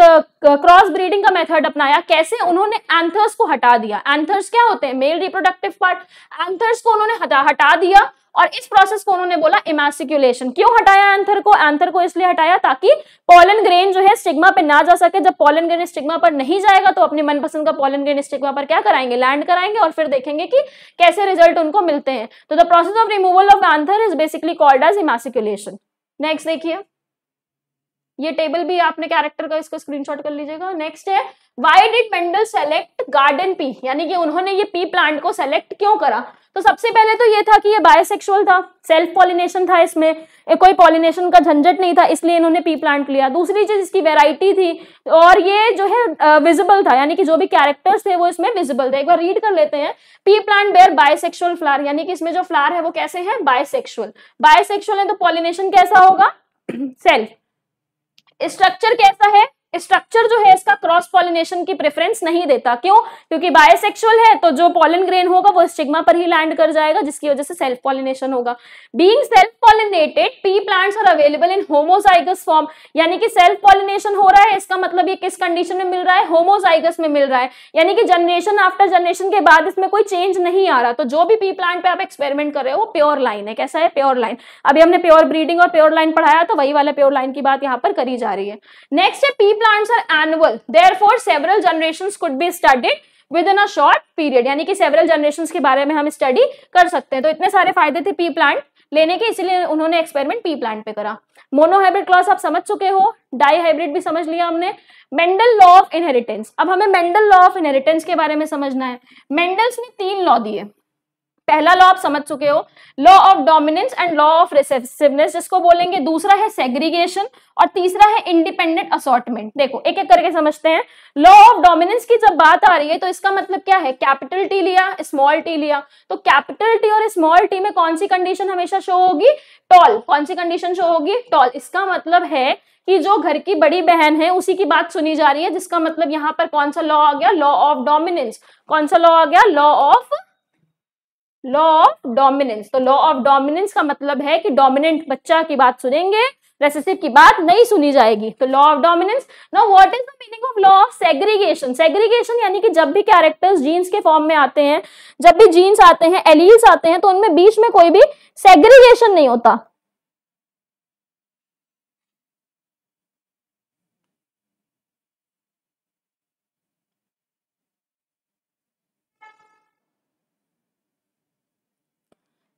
क्रॉस ब्रीडिंग का मेथड अपनाया कैसे उन्होंने एंथर्स को हटा दिया एंथर्स क्या होते हैं मेल रिप्रोडक्टिव पार्ट एंथर्स को उन्होंने हटा हटा दिया और इस प्रोसेस को उन्होंने बोला इमेसिक्यूलेशन क्यों हटाया एंथर को एंथर को इसलिए हटाया ताकि पॉलन ग्रेन जो है स्टिग्मा पे ना जा सके जब पॉलन ग्रेन स्टिग्मा पर नहीं जाएगा तो अपने मनपसंद का पॉलन ग्रेन स्टिग्मा पर क्या कराएंगे लैंड कराएंगे और फिर देखेंगे कि कैसे रिजल्ट उनको मिलते हैं तो the process of removal of anther is basically called as emasculation next देखिए ये टेबल भी आपने कैरेक्टर का इसको स्क्रीनशॉट कर लीजिएगा नेक्स्ट है why did Mendel select garden pea यानी कि उन्होंने ये पी प्लांट को सेलेक्ट क्यों करा तो सबसे पहले तो ये था कि ये बायोसेक्सुअल था सेल्फ पॉलिनेशन था इसमें कोई पॉलिनेशन का झंझट नहीं था इसलिए इन्होंने पी प्लांट लिया दूसरी चीज इसकी वेराइटी थी और ये जो है विजिबल था यानी कि जो भी कैरेक्टर्स थे वो इसमें विजिबल थे एक बार रीड कर लेते हैं pea plant bear bisexual flower यानी कि इसमें जो फ्लार है वो कैसे है बायोसेक्सुअल बायोसेक्सुअल है तो पॉलिनेशन कैसा होगा सेल्फ स्ट्रक्चर कैसा है स्ट्रक्चर जो है इसका क्रॉस पॉलिनेशन की प्रेफरेंस नहीं देता क्यों क्योंकि बायोसेक्सुअल है तो जो पॉलन ग्रेन होगा वो स्टिग्मा पर ही लैंड कर जाएगा जिसकी वजह से सेल्फ पॉलिनेशन होगा being self pollinated pea plants are available in homozygous form यानी कि सेल्फ पॉलिनेशन हो रहा है इसका मतलब ये किस कंडीशन में मिल रहा है होमोजाइगस में मिल रहा है यानी कि जनरेशन आफ्टर जनरेशन के बाद इसमें कोई चेंज नहीं आ रहा तो जो भी पी प्लांट पे आप एक्सपेरिमेंट कर रहे हो वो प्योर लाइन है कैसा है प्योर लाइन अभी हमने प्योर ब्रीडिंग और प्योर लाइन पढ़ाया तो वही वाला प्योर लाइन की बात यहाँ पर करी जा रही है नेक्स्ट है pea plants are annual therefore several generations could be studied within a short period यानी कि सेवरल जनरेशन के बारे में हम स्टडी कर सकते हैं तो इतने सारे फायदे थे पी प्लांट लेने के इसलिए उन्होंने एक्सपेरिमेंट पी प्लांट पे करा मोनोहाइब्रिड क्लॉस आप समझ चुके हो डाईहाइब्रिड भी समझ लिया हमने मेंडल लॉ ऑफ इनहेरिटेंस अब हमें मेंडल लॉ ऑफ इनहेरिटेंस के बारे में समझना है मेंडल्स ने तीन लॉ दिए पहला लॉ आप समझ चुके हो law of dominance and law of recessiveness जिसको बोलेंगे दूसरा है सेग्रीगेशन और तीसरा है इंडिपेंडेंट असॉटमेंट देखो एक एक करके समझते हैं लॉ ऑफ डोमिनेंस की जब बात आ रही है तो इसका मतलब क्या है कैपिटल टी लिया स्मॉल टी लिया तो कैपिटल टी और स्मॉल टी में कौन सी कंडीशन हमेशा शो होगी टॉल कौन सी कंडीशन शो होगी टॉल इसका मतलब है कि जो घर की बड़ी बहन है उसी की बात सुनी जा रही है जिसका मतलब यहाँ पर कौन सा लॉ आ गया लॉ ऑफ डोमिनेंस कौन सा लॉ आ गया law of law of dominance तो लॉ ऑफ डोमिनेंस का मतलब है कि डोमिनेंट बच्चा की बात सुनेंगे रेसेसिव की बात नहीं सुनी जाएगी तो law of dominance now what is the meaning of law of segregation segregation यानी कि जब भी कैरेक्टर्स जीन्स के फॉर्म में आते हैं जब भी जीन्स आते हैं एलील्स आते हैं तो उनमें बीच में कोई भी सेग्रीगेशन नहीं होता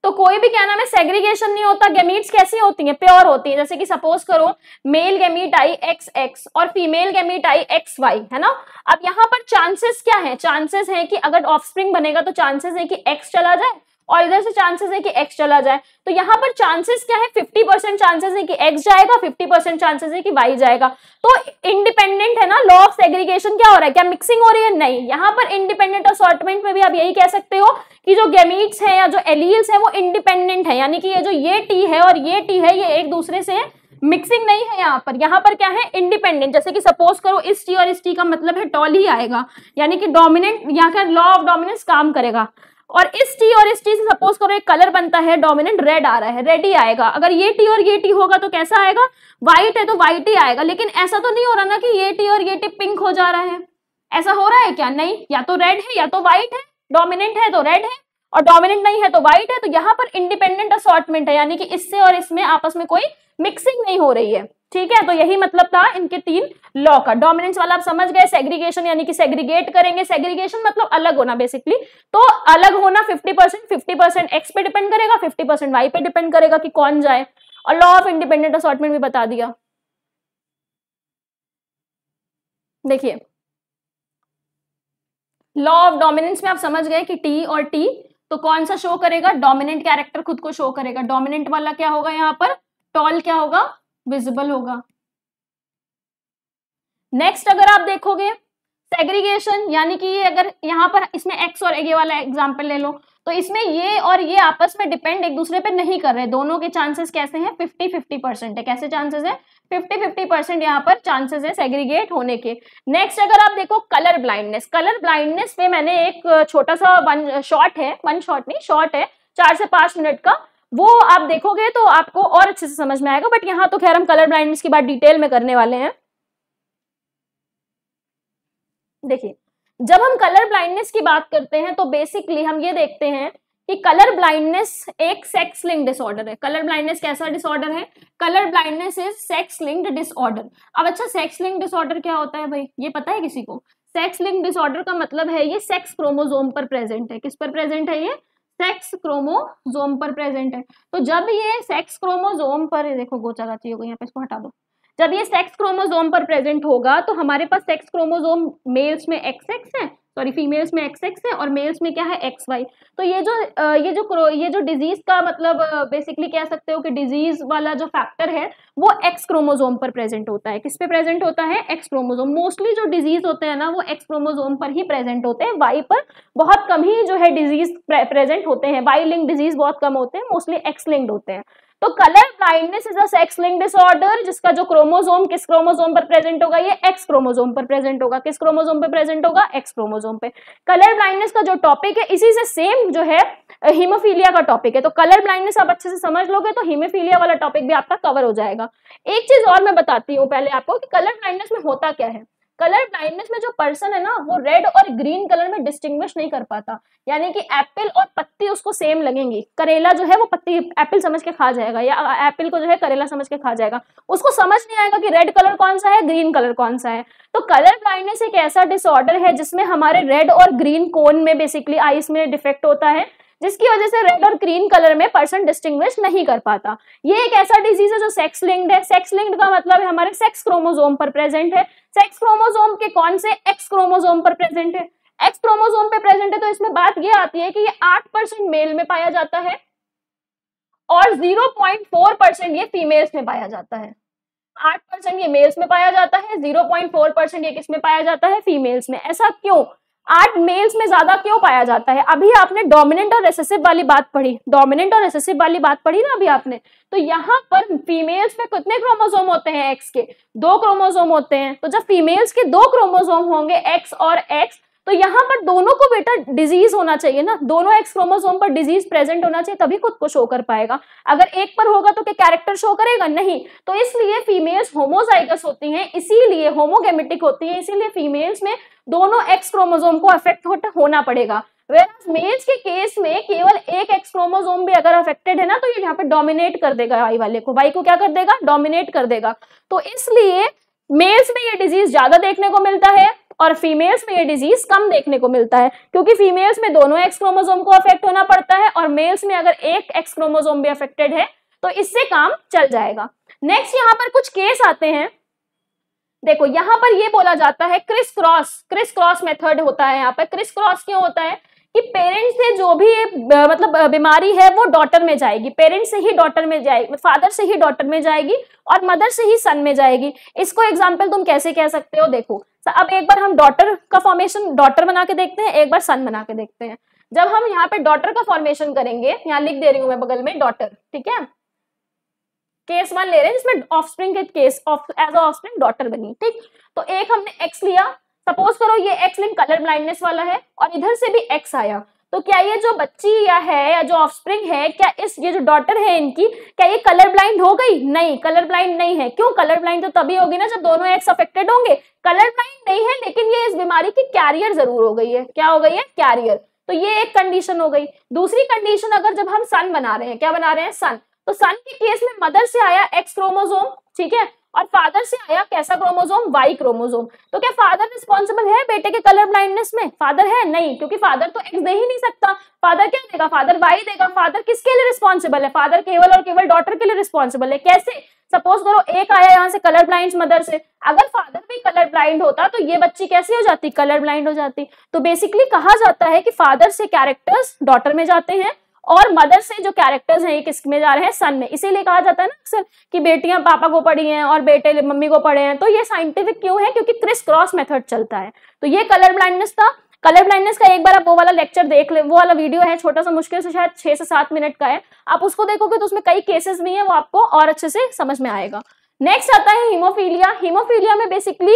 तो कोई भी कहना में है सेग्रीगेशन नहीं होता गेमीट्स कैसी होती हैं प्योर होती हैं जैसे कि सपोज करो मेल गेमीट आई एक्स एक्स और फीमेल गेमीट आई एक्स वाई है ना अब यहाँ पर चांसेस क्या है चांसेस है कि अगर ऑफ बनेगा तो चांसेस है कि एक्स चला जाए और इधर से चांसेस है कि एक्स चला जाए तो यहाँ पर चांसेस क्या है 50 परसेंट चांसेस है कि एक्स जाएगा 50 परसेंट चांसेस है कि वाई जाएगा तो इंडिपेंडेंट है ना लॉ ऑफ सेग्रीगेशन क्या हो रहा है क्या मिक्सिंग हो रही है नहीं यहाँ पर इंडिपेंडेंट असॉर्टमेंट में भी आप यही कह सकते हो कि जो गेमीट्स है या जो एलियल्स है वो इंडिपेंडेंट है यानी कि ये जो ये टी है और ये टी है ये एक दूसरे से मिक्सिंग नहीं है यहाँ पर यहाँ पर क्या है इंडिपेंडेंट जैसे कि सपोज करो इस टी और इस टी का मतलब है टॉल ही आएगा यानी कि डोमिनेंट यहाँ का लॉ ऑफ डोमिनेंस काम करेगा और इस टी और इस टी से सपोज करो एक कलर बनता है डोमिनेंट रेड आ रहा है रेड ही आएगा अगर ये टी और ये टी होगा तो कैसा आएगा व्हाइट है तो व्हाइट ही आएगा लेकिन ऐसा तो नहीं हो रहा ना कि ये टी और ये टी पिंक हो जा रहा है ऐसा हो रहा है क्या नहीं या तो रेड है या तो व्हाइट है डोमिनेंट है तो रेड है और डोमिनेंट नहीं है तो व्हाइट है तो यहाँ पर इंडिपेंडेंट असॉर्टमेंट है यानी कि इससे और इसमें आपस में कोई मिक्सिंग नहीं हो रही है ठीक है तो यही मतलब था इनके तीन लॉ का डोमिनेंस वाला आप समझ गए सेग्रीगेशन यानी कि सेग्रीगेट करेंगे सेग्रीगेशन मतलब अलग होना बेसिकली तो अलग होना 50 परसेंट फिफ्टी परसेंट एक्स पे डिपेंड करेगा 50 परसेंट वाई पे डिपेंड करेगा कि कौन जाए और लॉ ऑफ इंडिपेंडेंट असॉर्टमेंट भी बता दिया देखिए लॉ ऑफ डोमिनेंस में आप समझ गए कि टी और टी तो कौन सा शो करेगा डोमिनेंट कैरेक्टर खुद को शो करेगा डोमिनेंट वाला क्या होगा यहाँ पर टॉल क्या होगा विजिबल होगा नेक्स्ट अगर आप देखोगे सेग्रीगेशन यानी कि ये अगर यहाँ पर इसमें एक्स और ये वाला एग्जाम्पल ले लो तो इसमें ये और ये आपस में डिपेंड एक दूसरे पे नहीं कर रहे दोनों के चांसेस कैसे हैं फिफ्टी फिफ्टी परसेंट है कैसे चांसेस है फिफ्टी फिफ्टी परसेंट यहाँ पर चांसेस है सेग्रीगेट होने के नेक्स्ट अगर आप देखो कलर ब्लाइंडनेस कलर ब्लाइंडनेस पे मैंने एक छोटा सा वन शॉर्ट है वन शॉर्ट नहीं शॉर्ट है चार से पांच मिनट का वो आप देखोगे तो आपको और अच्छे से समझ में आएगा बट यहाँ तो खैर हम कलर ब्लाइंडनेस की बात डिटेल में करने वाले हैं देखिए जब हम कलर ब्लाइंडनेस की बात करते हैं तो बेसिकली हम ये देखते हैं कि कलर ब्लाइंडनेस एक सेक्स लिंक डिसऑर्डर है कलर ब्लाइंडनेस कैसा डिसऑर्डर है colour blindness is sex linked disorder अब अच्छा सेक्स लिंक डिसऑर्डर क्या होता है भाई ये पता है किसी को सेक्स लिंक डिसऑर्डर का मतलब है ये सेक्स क्रोमोजोम पर प्रेजेंट है किस पर प्रेजेंट है ये सेक्स क्रोमोजोम पर प्रेजेंट है तो जब ये सेक्स क्रोमोजोम पर देखो गोचा गाती होगा यहाँ पे इसको हटा दो जब ये सेक्स क्रोमोजोम पर प्रेजेंट होगा तो हमारे पास सेक्स क्रोमोजोम मेल्स में एक्स एक्स है सॉरी फीमेल्स में एक्स एक्स है और मेल्स में क्या है एक्स वाई तो ये जो ये जो ये जो डिजीज का मतलब बेसिकली कह सकते हो कि डिजीज वाला जो फैक्टर है वो एक्स क्रोमोजोम पर प्रेजेंट होता है किस पे प्रेजेंट होता है एक्स क्रोमोजोम मोस्टली जो डिजीज होते हैं ना वो एक्स क्रोमोजोम पर ही प्रेजेंट होते हैं वाई पर बहुत कम ही जो है डिजीज प्रेजेंट होते हैं वाई लिंक डिजीज बहुत कम होते हैं मोस्टली एक्स लिंक्ड होते हैं तो कलर ब्लाइंडनेस इज अ लिंग डिसऑर्डर जिसका जो क्रोमोजोम किस क्रोमोजोम पर प्रेजेंट होगा ये एक्स क्रोमोजोम पर प्रेजेंट होगा किस क्रोमोजोम पर प्रेजेंट होगा एक्स क्रोमोजोम पे कलर ब्लाइंडनेस का जो टॉपिक है इसी से सेम जो है हीमोफीलिया का टॉपिक है तो कलर ब्लाइंडनेस आप अच्छे से समझ लोगे तो हीमोफीलिया वाला टॉपिक भी आपका कवर हो जाएगा एक चीज और मैं बताती हूँ पहले आपको कि कलर ब्लाइंडनेस में होता क्या है कलर ब्लाइंडनेस में जो पर्सन है ना वो रेड और ग्रीन कलर में डिस्टिंग्विश नहीं कर पाता यानी कि एप्पल और पत्ती उसको सेम लगेंगी करेला जो है वो पत्ती एप्पल समझ के खा जाएगा या एप्पल को जो है करेला समझ के खा जाएगा उसको समझ नहीं आएगा कि रेड कलर कौन सा है ग्रीन कलर कौन सा है तो कलर ब्लाइंडनेस एक ऐसा डिसऑर्डर है जिसमें हमारे रेड और ग्रीन कोन में बेसिकली आइस में डिफेक्ट होता है जिसकी वजह से रेड और ग्रीन कलर में पर्सन डिस्टिंग्विश नहीं कर पाता ये एक ऐसा डिजीज है जो सेक्स लिंक्ड है सेक्स लिंक्ड का मतलब है हमारे सेक्स क्रोमोजोम पर प्रेजेंट है सेक्स क्रोमोजोम के कौन से एक्स क्रोमोजोम पर प्रेजेंट है एक्स क्रोमोजोम पे प्रेजेंट है तो इसमें बात यह आती है कि ये आठ परसेंट मेल में पाया जाता है और जीरो पॉइंट फोर परसेंट ये फीमेल्स में पाया जाता है आठ परसेंट ये मेल्स में पाया जाता है जीरो पॉइंट फोर परसेंट ये किस में पाया जाता है फीमेल्स में ऐसा क्यों आर्ट मेल्स में ज्यादा क्यों पाया जाता है अभी आपने डोमिनेंट और रेसेसिव वाली बात पढ़ी डोमिनेंट और रेसेसिव वाली बात पढ़ी ना अभी आपने तो यहाँ पर फीमेल्स में कितने क्रोमोसोम होते हैं एक्स के दो क्रोमोसोम होते हैं तो जब फीमेल्स के दो क्रोमोसोम होंगे एक्स और एक्स तो यहाँ पर दोनों को बेटा डिजीज होना चाहिए ना दोनों एक्स क्रोमोसोम पर डिजीज प्रेजेंट होना चाहिए तभी खुद को शो कर पाएगा अगर एक पर होगा तो क्या कैरेक्टर शो करेगा नहीं तो इसलिए फीमेल्स होमोजाइगस होती हैं इसीलिए होमोगेमेटिक होती हैं इसीलिए फीमेल्स में दोनों एक्स क्रोमोजोम को अफेक्ट होना पड़ेगा मेल्स के केस में केवल एक एक्स भी अगर अफेक्टेड है ना तो ये यहाँ पे डोमिनेट कर देगा आई वाले को वाई को क्या कर देगा डोमिनेट कर देगा तो इसलिए मेल्स में ये डिजीज ज्यादा देखने को मिलता है और फीमेल्स में ये डिजीज कम देखने को मिलता है क्योंकि फीमेल्स में दोनों एक्स क्रोमोजोम को अफेक्ट होना पड़ता है और मेल्स में अगर एक एक्स क्रोमोजोम भी अफेक्टेड है तो इससे काम चल जाएगा नेक्स्ट यहाँ पर कुछ केस आते हैं देखो यहाँ पर ये बोला जाता है criss cross criss cross method होता है यहाँ पर क्रिस क्रॉस क्यों होता है कि पेरेंट्स से जो भी मतलब बीमारी है वो डॉटर में जाएगी पेरेंट्स से ही डॉटर में जाएगी फादर से ही डॉटर में जाएगी और मदर से ही सन में जाएगी इसको एग्जांपल तुम कैसे कह सकते हो देखो अब एक बार हम डॉटर का फॉर्मेशन डॉटर बना के देखते हैं एक बार सन बना के देखते हैं जब हम यहाँ पे डॉटर का फॉर्मेशन करेंगे यहाँ लिख दे रही हूँ मैं बगल में डॉटर ठीक है केस वन ले रहे हैं जिसमें ऑफस्प्रिंग के case as a offspring daughter बनी ठीक तो एक हमने एक्स लिया सपोज करो ये एक्स लिंक कलर ब्लाइंडनेस वाला है और इधर से भी एक्स आया तो क्या ये जो बच्ची या है या जो ऑफस्प्रिंग है क्या इस ये जो डॉटर है इनकी क्या ये कलर ब्लाइंड हो गई नहीं कलर ब्लाइंड नहीं है क्यों कलर ब्लाइंड तो तभी होगी ना जब दोनों एक्स अफेक्टेड होंगे कलर ब्लाइंड नहीं है लेकिन ये इस बीमारी की कैरियर जरूर हो गई है क्या हो गई है कैरियर तो ये एक कंडीशन हो गई दूसरी कंडीशन अगर जब हम सन बना रहे हैं क्या बना रहे हैं सन तो सन के केस में मदर से आया एक्स क्रोमोजोम ठीक है और फादर से आया कैसा क्रोमोजोम वाई क्रोमोजोम तो क्या फादर रिस्पॉन्सिबल है बेटे के कलर ब्लाइंडनेस में फादर है नहीं क्योंकि फादर तो एक्स दे ही नहीं सकता फादर क्या देगा फादर वाई देगा फादर किसके लिए रिस्पॉन्सिबल है फादर केवल और केवल डॉटर के लिए रिस्पॉन्सिबल है कैसे सपोज करो एक आया यहाँ से कलर ब्लाइंड मदर से अगर फादर भी कलर ब्लाइंड होता तो ये बच्ची कैसी हो जाती कलर ब्लाइंड हो जाती तो बेसिकली कहा जाता है कि फादर से कैरेक्टर्स डॉटर में जाते हैं और मदर से जो कैरेक्टर्स हैं ये किसमें जा रहे हैं सन में इसीलिए कहा जाता है ना अक्सर कि बेटियां पापा को पढ़ी हैं और बेटे मम्मी को पढ़े हैं तो ये साइंटिफिक क्यों है क्योंकि क्रिस क्रॉस मेथड चलता है तो ये कलर ब्लाइंडनेस था कलर ब्लाइंडनेस का एक बार आप वो वाला लेक्चर देख ले वो वाला वीडियो है छोटा सा मुश्किल से शायद छह से सात मिनट का है आप उसको देखोगे तो उसमें कई केसेस भी है वो आपको और अच्छे से समझ में आएगा नेक्स्ट आता है हीमोफीलिया हीमोफीलिया में बेसिकली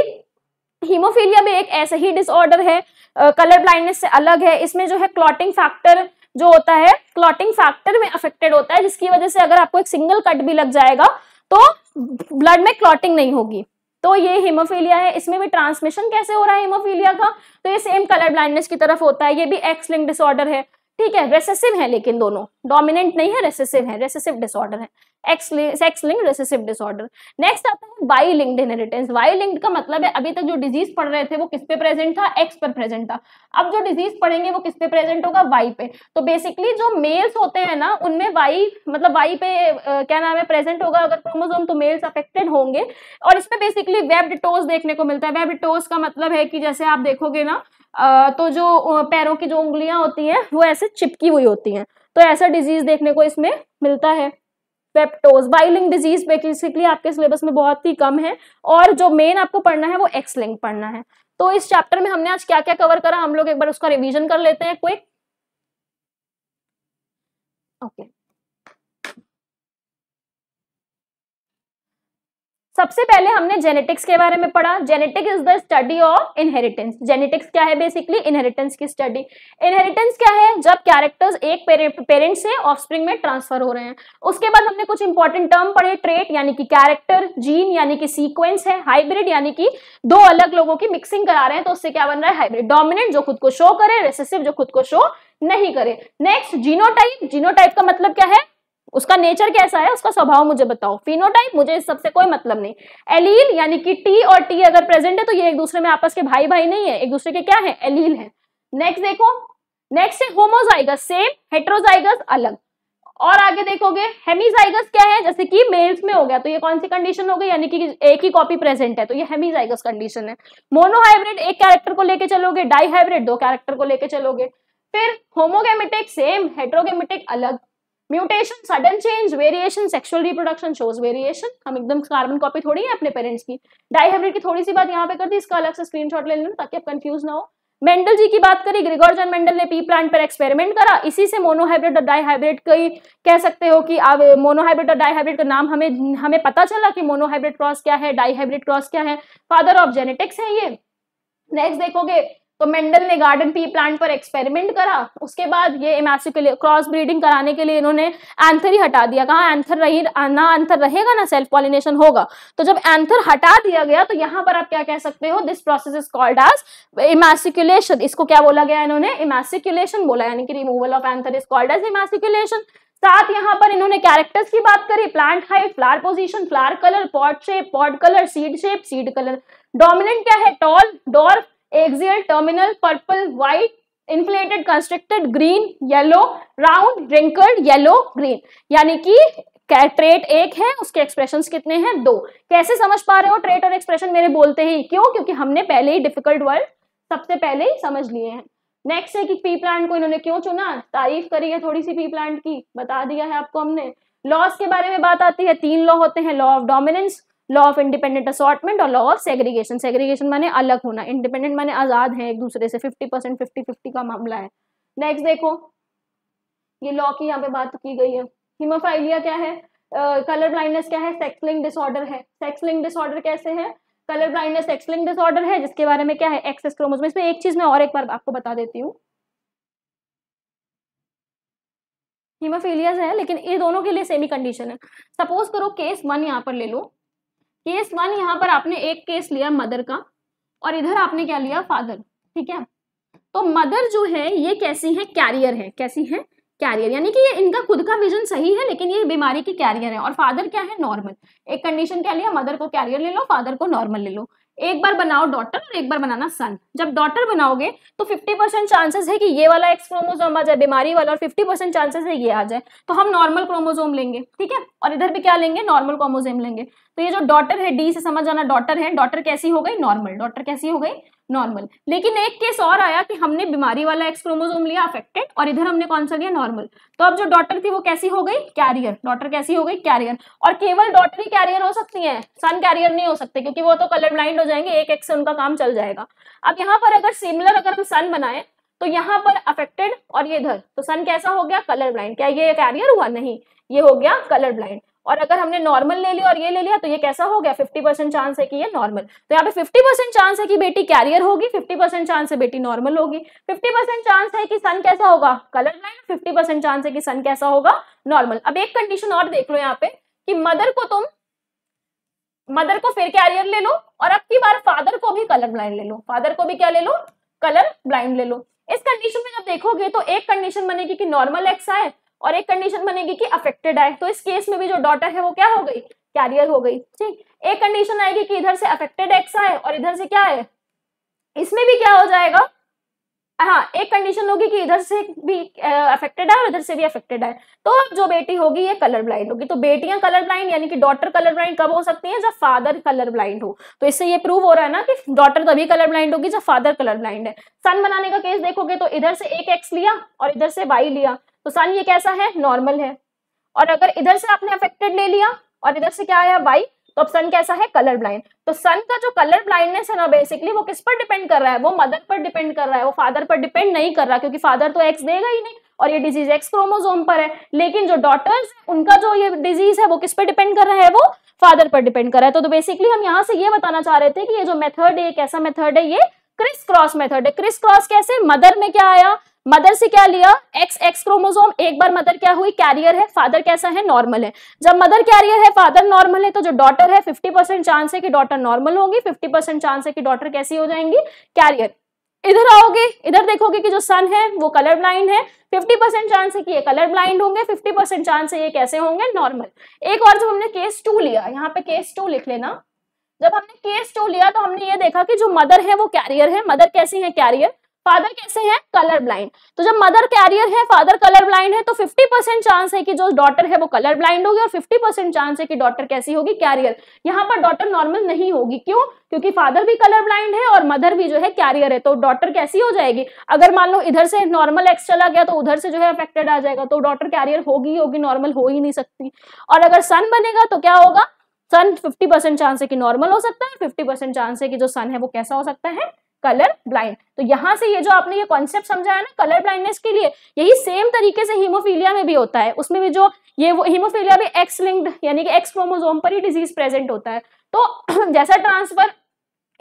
हीमोफीलिया भी एक ऐसा ही डिसऑर्डर है कलर uh, ब्लाइंडनेस से अलग है इसमें जो है क्लॉटिंग फैक्टर जो होता है क्लॉटिंग फैक्टर में अफेक्टेड होता है जिसकी वजह से अगर आपको एक सिंगल कट भी लग जाएगा तो ब्लड में क्लॉटिंग नहीं होगी तो ये हिमोफीलिया है इसमें भी ट्रांसमिशन कैसे हो रहा है हेमोफीलिया का तो ये सेम कलर ब्लाइंडनेस की तरफ होता है ये भी एक्सलिंग डिसऑर्डर है ठीक है रेसेसिव है लेकिन दोनों डोमिनेंट नहीं है रेसेसिव है रेसेसिव डिसऑर्डर है X sex link recessive disorder next आता है Y linked inheritance Y linked का मतलब है अभी तक जो डिजीज पढ़ रहे थे वो किस पे प्रेजेंट था एक्स पर प्रेजेंट था अब जो डिजीज पढ़ेंगे वो किस पे प्रेजेंट होगा वाई पे तो बेसिकली जो मेल्स होते हैं ना उनमें वाई मतलब वाई पे क्या नाम है प्रेजेंट होगा अगर क्रोमोजोम तो मेल्स अफेक्टेड होंगे और इसमें बेसिकली वेब डिटोज देखने को मिलता है वेब डिटोज का मतलब है कि जैसे आप देखोगे ना तो जो पैरों की जो उंगलियां होती हैं वो ऐसे चिपकी हुई होती हैं तो ऐसा डिजीज देखने को इसमें मिलता है पेप्टोज बाइलिंग डिजीज बेसिकली आपके सिलेबस में बहुत ही कम है और जो मेन आपको पढ़ना है वो एक्सलिंग पढ़ना है तो इस चैप्टर में हमने आज क्या क्या कवर करा हम लोग एक बार उसका रिविजन कर लेते हैं क्विक ओके okay. सबसे पहले हमने जेनेटिक्स के बारे में पढ़ा genetic is the study of inheritance genetics क्या है बेसिकली इनहेरिटेंस की स्टडी इनहेरिटेंस क्या है जब कैरेक्टर्स एक पेरेंट से ऑफस्प्रिंग में ट्रांसफर हो रहे हैं उसके बाद हमने कुछ इंपॉर्टेंट टर्म पढ़े ट्रेट यानी कि कैरेक्टर जीन यानी कि सीक्वेंस है हाइब्रिड यानी कि दो अलग लोगों की मिक्सिंग करा रहे हैं तो उससे क्या बन रहा है हाइब्रिड डोमिनेंट जो खुद को शो करे रेसेसिव जो खुद को शो नहीं करे नेक्स्ट जीनोटाइप जीनोटाइप का मतलब क्या है उसका नेचर कैसा है उसका स्वभाव मुझे बताओ फिनोटाइप मुझे इस सबसे कोई मतलब नहीं एलील यानी कि टी और टी अगर प्रेजेंट है तो ये एक दूसरे में आपस के भाई भाई नहीं है एक दूसरे के क्या है एलील है नेक्स्ट देखो नेक्स्ट है होमोजाइगस सेम हेट्रोजाइगस अलग और आगे देखोगे हेमीजाइगस क्या है जैसे कि मेल्स में हो गया तो ये कौन सी कंडीशन हो गई यानी कि एक ही कॉपी प्रेजेंट है तो ये हेमीजाइगस कंडीशन है मोनोहाइब्रिड एक कैरेक्टर को लेके चलोगे डाईहाइब्रिड दो कैरेक्टर को लेके चलोगे फिर होमोगेमेटिक सेम हेट्रोगेमेटिक अलग mutation sudden change variation sexual reproduction shows variation हम एकदम कार्बन कॉपी थोड़ी है अपने पेरेंट्स की डाईहाइब्रिड की थोड़ी सी बात यहाँ पे कर दी इसका अलग से स्क्रीनशॉट ले लेना ताकि आप कंफ्यूज ना हो मेंडल जी की बात करी जन मेंडल ने पी प्लांट पर एक्सपेरिमेंट करा इसी से मोनोहाइब्रिड और डाईहाइब्रिड कई कह सकते हो कि अब मोनोहाइब्रिड और डाईहाइब्रिड का नाम हमें हमें पता चला कि मोनोहाइब्रिड क्रॉस क्या है डाईहाइब्रिड क्रॉस क्या है फादर ऑफ जेनेटिक्स है ये नेक्स्ट देखोगे तो मेंडल ने गार्डन पी प्लांट पर एक्सपेरिमेंट करा उसके बाद ये इमेसी के लिए क्रॉस ब्रीडिंग कराने के लिए इन्होंने एंथर ही हटा दिया कहा एंथर रही ना एंथर रहेगा ना सेल्फ पॉलिनेशन होगा तो जब एंथर हटा दिया गया तो यहाँ पर आप क्या कह सकते हो this process is called as emasculation इसको क्या बोला गया इन्होंने इमेसिकुलेशन बोला यानी कि removal of anther is called as emasculation साथ यहाँ पर इन्होंने कैरेक्टर्स की बात करी plant height flower position flower colour pod shape pod colour seed shape seed colour dominant क्या है tall dwarf axial terminal purple white inflated constricted green yellow round wrinkled yellow green यानी कि ट्रेट एक है उसके एक्सप्रेशंस कितने हैं दो कैसे समझ पा रहे हो ट्रेट और एक्सप्रेशन मेरे बोलते ही क्यों क्योंकि हमने पहले ही डिफिकल्ट वर्ड सबसे पहले ही समझ लिए हैं नेक्स्ट है कि पी प्लांट को इन्होंने क्यों चुना तारीफ करी है थोड़ी सी पी प्लांट की बता दिया है आपको हमने लॉस के बारे में बात आती है तीन लॉ होते हैं law of dominance law of independent assortment और लॉ ऑफ सेग्रीगेशन सेग्रीगेशन माने अलग होना इंडिपेंडेंट माने आजाद है एक दूसरे से फिफ्टी परसेंट फिफ्टी फिफ्टी का मामला है नेक्स्ट देखो ये लॉ की यहाँ पे बात की गई है हिमोफाइलिया क्या है कलर uh, ब्लाइंडनेस क्या है सेक्स लिंक डिसऑर्डर है सेक्स लिंक डिसऑर्डर कैसे है colour blindness sex link disorder है जिसके बारे में क्या है एक्सेस क्रोमोसोम इसमें एक चीज मैं और एक बार आपको बता देती हूँ हीमोफीलियाज है लेकिन ये दोनों के लिए सेमी कंडीशन है सपोज करो केस वन यहाँ पर ले लो केस वन यहाँ पर आपने एक केस लिया मदर का और इधर आपने क्या लिया फादर ठीक है तो मदर जो है ये कैसी है कैरियर है कैसी है कैरियर यानी कि ये इनका खुद का विजन सही है लेकिन ये बीमारी की कैरियर है और फादर क्या है नॉर्मल एक कंडीशन क्या लिया मदर को कैरियर ले लो फादर को नॉर्मल ले लो एक बार बनाओ डॉटर और एक बार बनाना सन जब डॉटर बनाओगे तो 50 परसेंट चांसेस है कि ये वाला एक्स क्रोमोजोम आ जाए बीमारी वाला और 50 परसेंट चांसेस है ये आ जाए तो हम नॉर्मल क्रोमोजोम लेंगे ठीक है और इधर भी क्या लेंगे नॉर्मल क्रोमोजोम लेंगे तो ये जो डॉटर है डी से समझ आना डॉटर है डॉटर कैसी हो गई नॉर्मल डॉटर कैसी हो गई नॉर्मल लेकिन एक केस और आया कि हमने बीमारी वाला एक्स क्रोमोजोम लिया अफेक्टेड और इधर हमने कौन सा लिया नॉर्मल तो अब जो डॉटर थी वो कैसी हो गई कैरियर डॉटर कैसी हो गई कैरियर और केवल डॉटर ही कैरियर हो सकती है सन कैरियर नहीं हो सकते क्योंकि वो तो कलर ब्लाइंड हो जाएंगे एक एक से उनका काम चल जाएगा अब यहाँ पर अगर सिमिलर अगर हम सन बनाए तो यहाँ पर अफेक्टेड और ये इधर तो सन कैसा हो गया कलर ब्लाइंड क्या ये कैरियर हुआ नहीं ये हो गया कलर ब्लाइंड और अगर हमने नॉर्मल ले लिया और ये ले लिया तो ये कैसा हो गया फिफ्टी परसेंट चांस है कि ये नॉर्मल तो यहाँ पे फिफ्टी परसेंट चांस है कि बेटी कैरियर होगी फिफ्टी परसेंट चांस है बेटी नॉर्मल होगी फिफ्टी परसेंट चांस है कि सन कैसा होगा colour blind fifty percent chance है कि सन कैसा होगा नॉर्मल अब एक कंडीशन और देख लो यहाँ पे कि मदर को तुम मदर को फिर कैरियर ले लो और अब की बार फादर को भी कलर ब्लाइंड ले लो फादर को भी क्या ले लो कलर ब्लाइंड ले लो इस कंडीशन में जब देखोगे तो एक कंडीशन बनेगी कि नॉर्मल एक्स आए और एक कंडीशन बनेगी कि अफेक्टेड है तो इस केस में भी जो डॉटर है वो क्या हो गई कैरियर हो गई ठीक एक कंडीशन आएगी कि इधर से अफेक्टेड एक्स आए और इधर से क्या है इसमें भी क्या हो जाएगा हाँ एक कंडीशन होगी कि इधर से भी अफेक्टेड है और इधर से भी अफेक्टेड है तो जो बेटी होगी ये कलर ब्लाइंड होगी तो बेटियां कलर ब्लाइंड यानी कि डॉटर कलर ब्लाइंड कब हो सकती हैं जब फादर कलर ब्लाइंड हो तो इससे ये प्रूव हो रहा है ना कि डॉटर तभी कलर ब्लाइंड होगी जब फादर कलर ब्लाइंड है सन बनाने का केस देखोगे तो इधर से एक एक्स लिया और इधर से वाई लिया तो सन ये कैसा है नॉर्मल है और अगर इधर से आपने अफेक्टेड ले लिया और इधर से क्या आया वाई तो अब सन कैसा है कलर ब्लाइंड तो सन का जो कलर ब्लाइंडनेस है ना बेसिकली वो किस पर डिपेंड कर रहा है वो मदर पर डिपेंड कर रहा है वो फादर पर डिपेंड नहीं कर रहा क्योंकि फादर तो एक्स देगा ही नहीं और ये डिजीज एक्स क्रोमोजोम पर है लेकिन जो डॉटर्स उनका जो ये डिजीज है वो किस पर डिपेंड कर रहा है वो फादर पर डिपेंड कर रहा है तो, तो बेसिकली हम यहाँ से ये बताना चाह रहे थे कि ये जो मेथड है ये कैसा मेथड है ये क्रिस क्रॉस मेथड है क्रिस क्रॉस कैसे मदर में क्या आया मदर से क्या लिया एक्स एक्स क्रोमोसोम एक बार मदर क्या हुई कैरियर है फादर कैसा है नॉर्मल है जब मदर कैरियर है फादर नॉर्मल है तो जो डॉटर है 50 परसेंट चांस है कि डॉटर नॉर्मल होगी 50 परसेंट चांस है कि डॉटर कैसी हो जाएंगी कैरियर इधर आओगे इधर देखोगे कि जो सन है वो कलर ब्लाइंड है 50 परसेंट चांस है कि ये कलर ब्लाइंड होंगे 50 परसेंट चांस है ये कैसे होंगे नॉर्मल एक और जब हमने केस टू लिया यहाँ पे केस टू लिख लेना जब हमने केस टू लिया तो हमने ये देखा कि जो मदर है वो कैरियर है मदर कैसी है कैरियर फादर कैसे हैं कलर ब्लाइंड तो जब मदर कैरियर है फादर कलर ब्लाइंड है तो 50 परसेंट चांस है कि जो डॉटर है वो कलर ब्लाइंड होगी और 50 परसेंट चांस है कि डॉटर कैसी होगी कैरियर यहाँ पर डॉटर नॉर्मल नहीं होगी क्यों क्योंकि फादर भी कलर ब्लाइंड है और मदर भी जो है कैरियर है तो डॉटर कैसी हो जाएगी अगर मान लो इधर से नॉर्मल एक्स चला गया तो उधर से जो है अफेक्टेड आ जाएगा तो डॉटर कैरियर होगी होगी नॉर्मल हो ही नहीं सकती और अगर सन बनेगा तो क्या होगा सन फिफ्टी परसेंट चांस है कि नॉर्मल हो सकता है फिफ्टी परसेंट चांस है कि जो सन है वो कैसा हो सकता है कलर ब्लाइंड तो यहाँ से ये जो आपने ये कॉन्सेप्ट समझाया ना कलर ब्लाइंडनेस के लिए यही सेम तरीके से हीमोफीलिया में भी होता है उसमें भी जो ये वो हीमोफीलिया भी एक्स लिंक्ड यानी कि एक्स क्रोमोजोम पर ही डिजीज प्रेजेंट होता है तो जैसा ट्रांसफर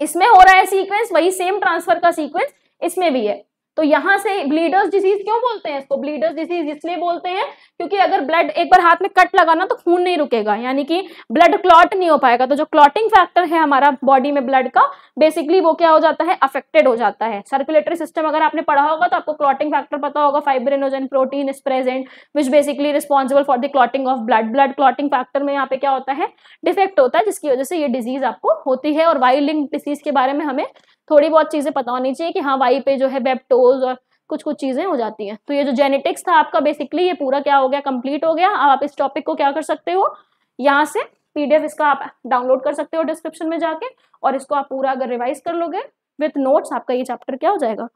इसमें हो रहा है सीक्वेंस वही सेम ट्रांसफर का सीक्वेंस इसमें भी है तो यहाँ से ब्लीडर्स डिजीज क्यों बोलते हैं इसको ब्लीडर्स डिजीज इसलिए बोलते हैं क्योंकि अगर ब्लड एक बार हाथ में कट लगा ना तो खून नहीं रुकेगा यानी कि ब्लड क्लॉट नहीं हो पाएगा तो जो क्लॉटिंग फैक्टर है हमारा बॉडी में ब्लड का बेसिकली वो क्या हो जाता है अफेक्टेड हो जाता है सर्कुलेटरी सिस्टम अगर आपने पढ़ा होगा तो आपको क्लॉटिंग फैक्टर पता होगा fibrinogen protein is present which basically responsible for the clotting of blood blood clotting factor में यहाँ पे क्या होता है डिफेक्ट होता है जिसकी वजह से ये डिजीज आपको होती है और वाइल्ड लिंक डिसीज के बारे में हमें थोड़ी बहुत चीज़ें पता होनी चाहिए कि हाँ वाई पे जो है बेप्टोज और कुछ कुछ चीज़ें हो जाती हैं तो ये जो जेनेटिक्स था आपका बेसिकली ये पूरा क्या हो गया कंप्लीट हो गया अब आप इस टॉपिक को क्या कर सकते हो यहाँ से पीडीएफ इसका आप डाउनलोड कर सकते हो डिस्क्रिप्शन में जाके और इसको आप पूरा अगर रिवाइज कर लोगे विथ नोट्स आपका ये चैप्टर क्या हो जाएगा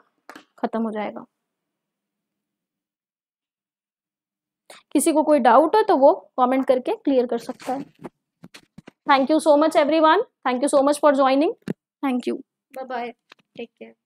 खत्म हो जाएगा किसी को कोई डाउट है तो वो कमेंट करके क्लियर कर सकता है thank you so much everyone thank you so much for joining thank you Bye bye. Take care.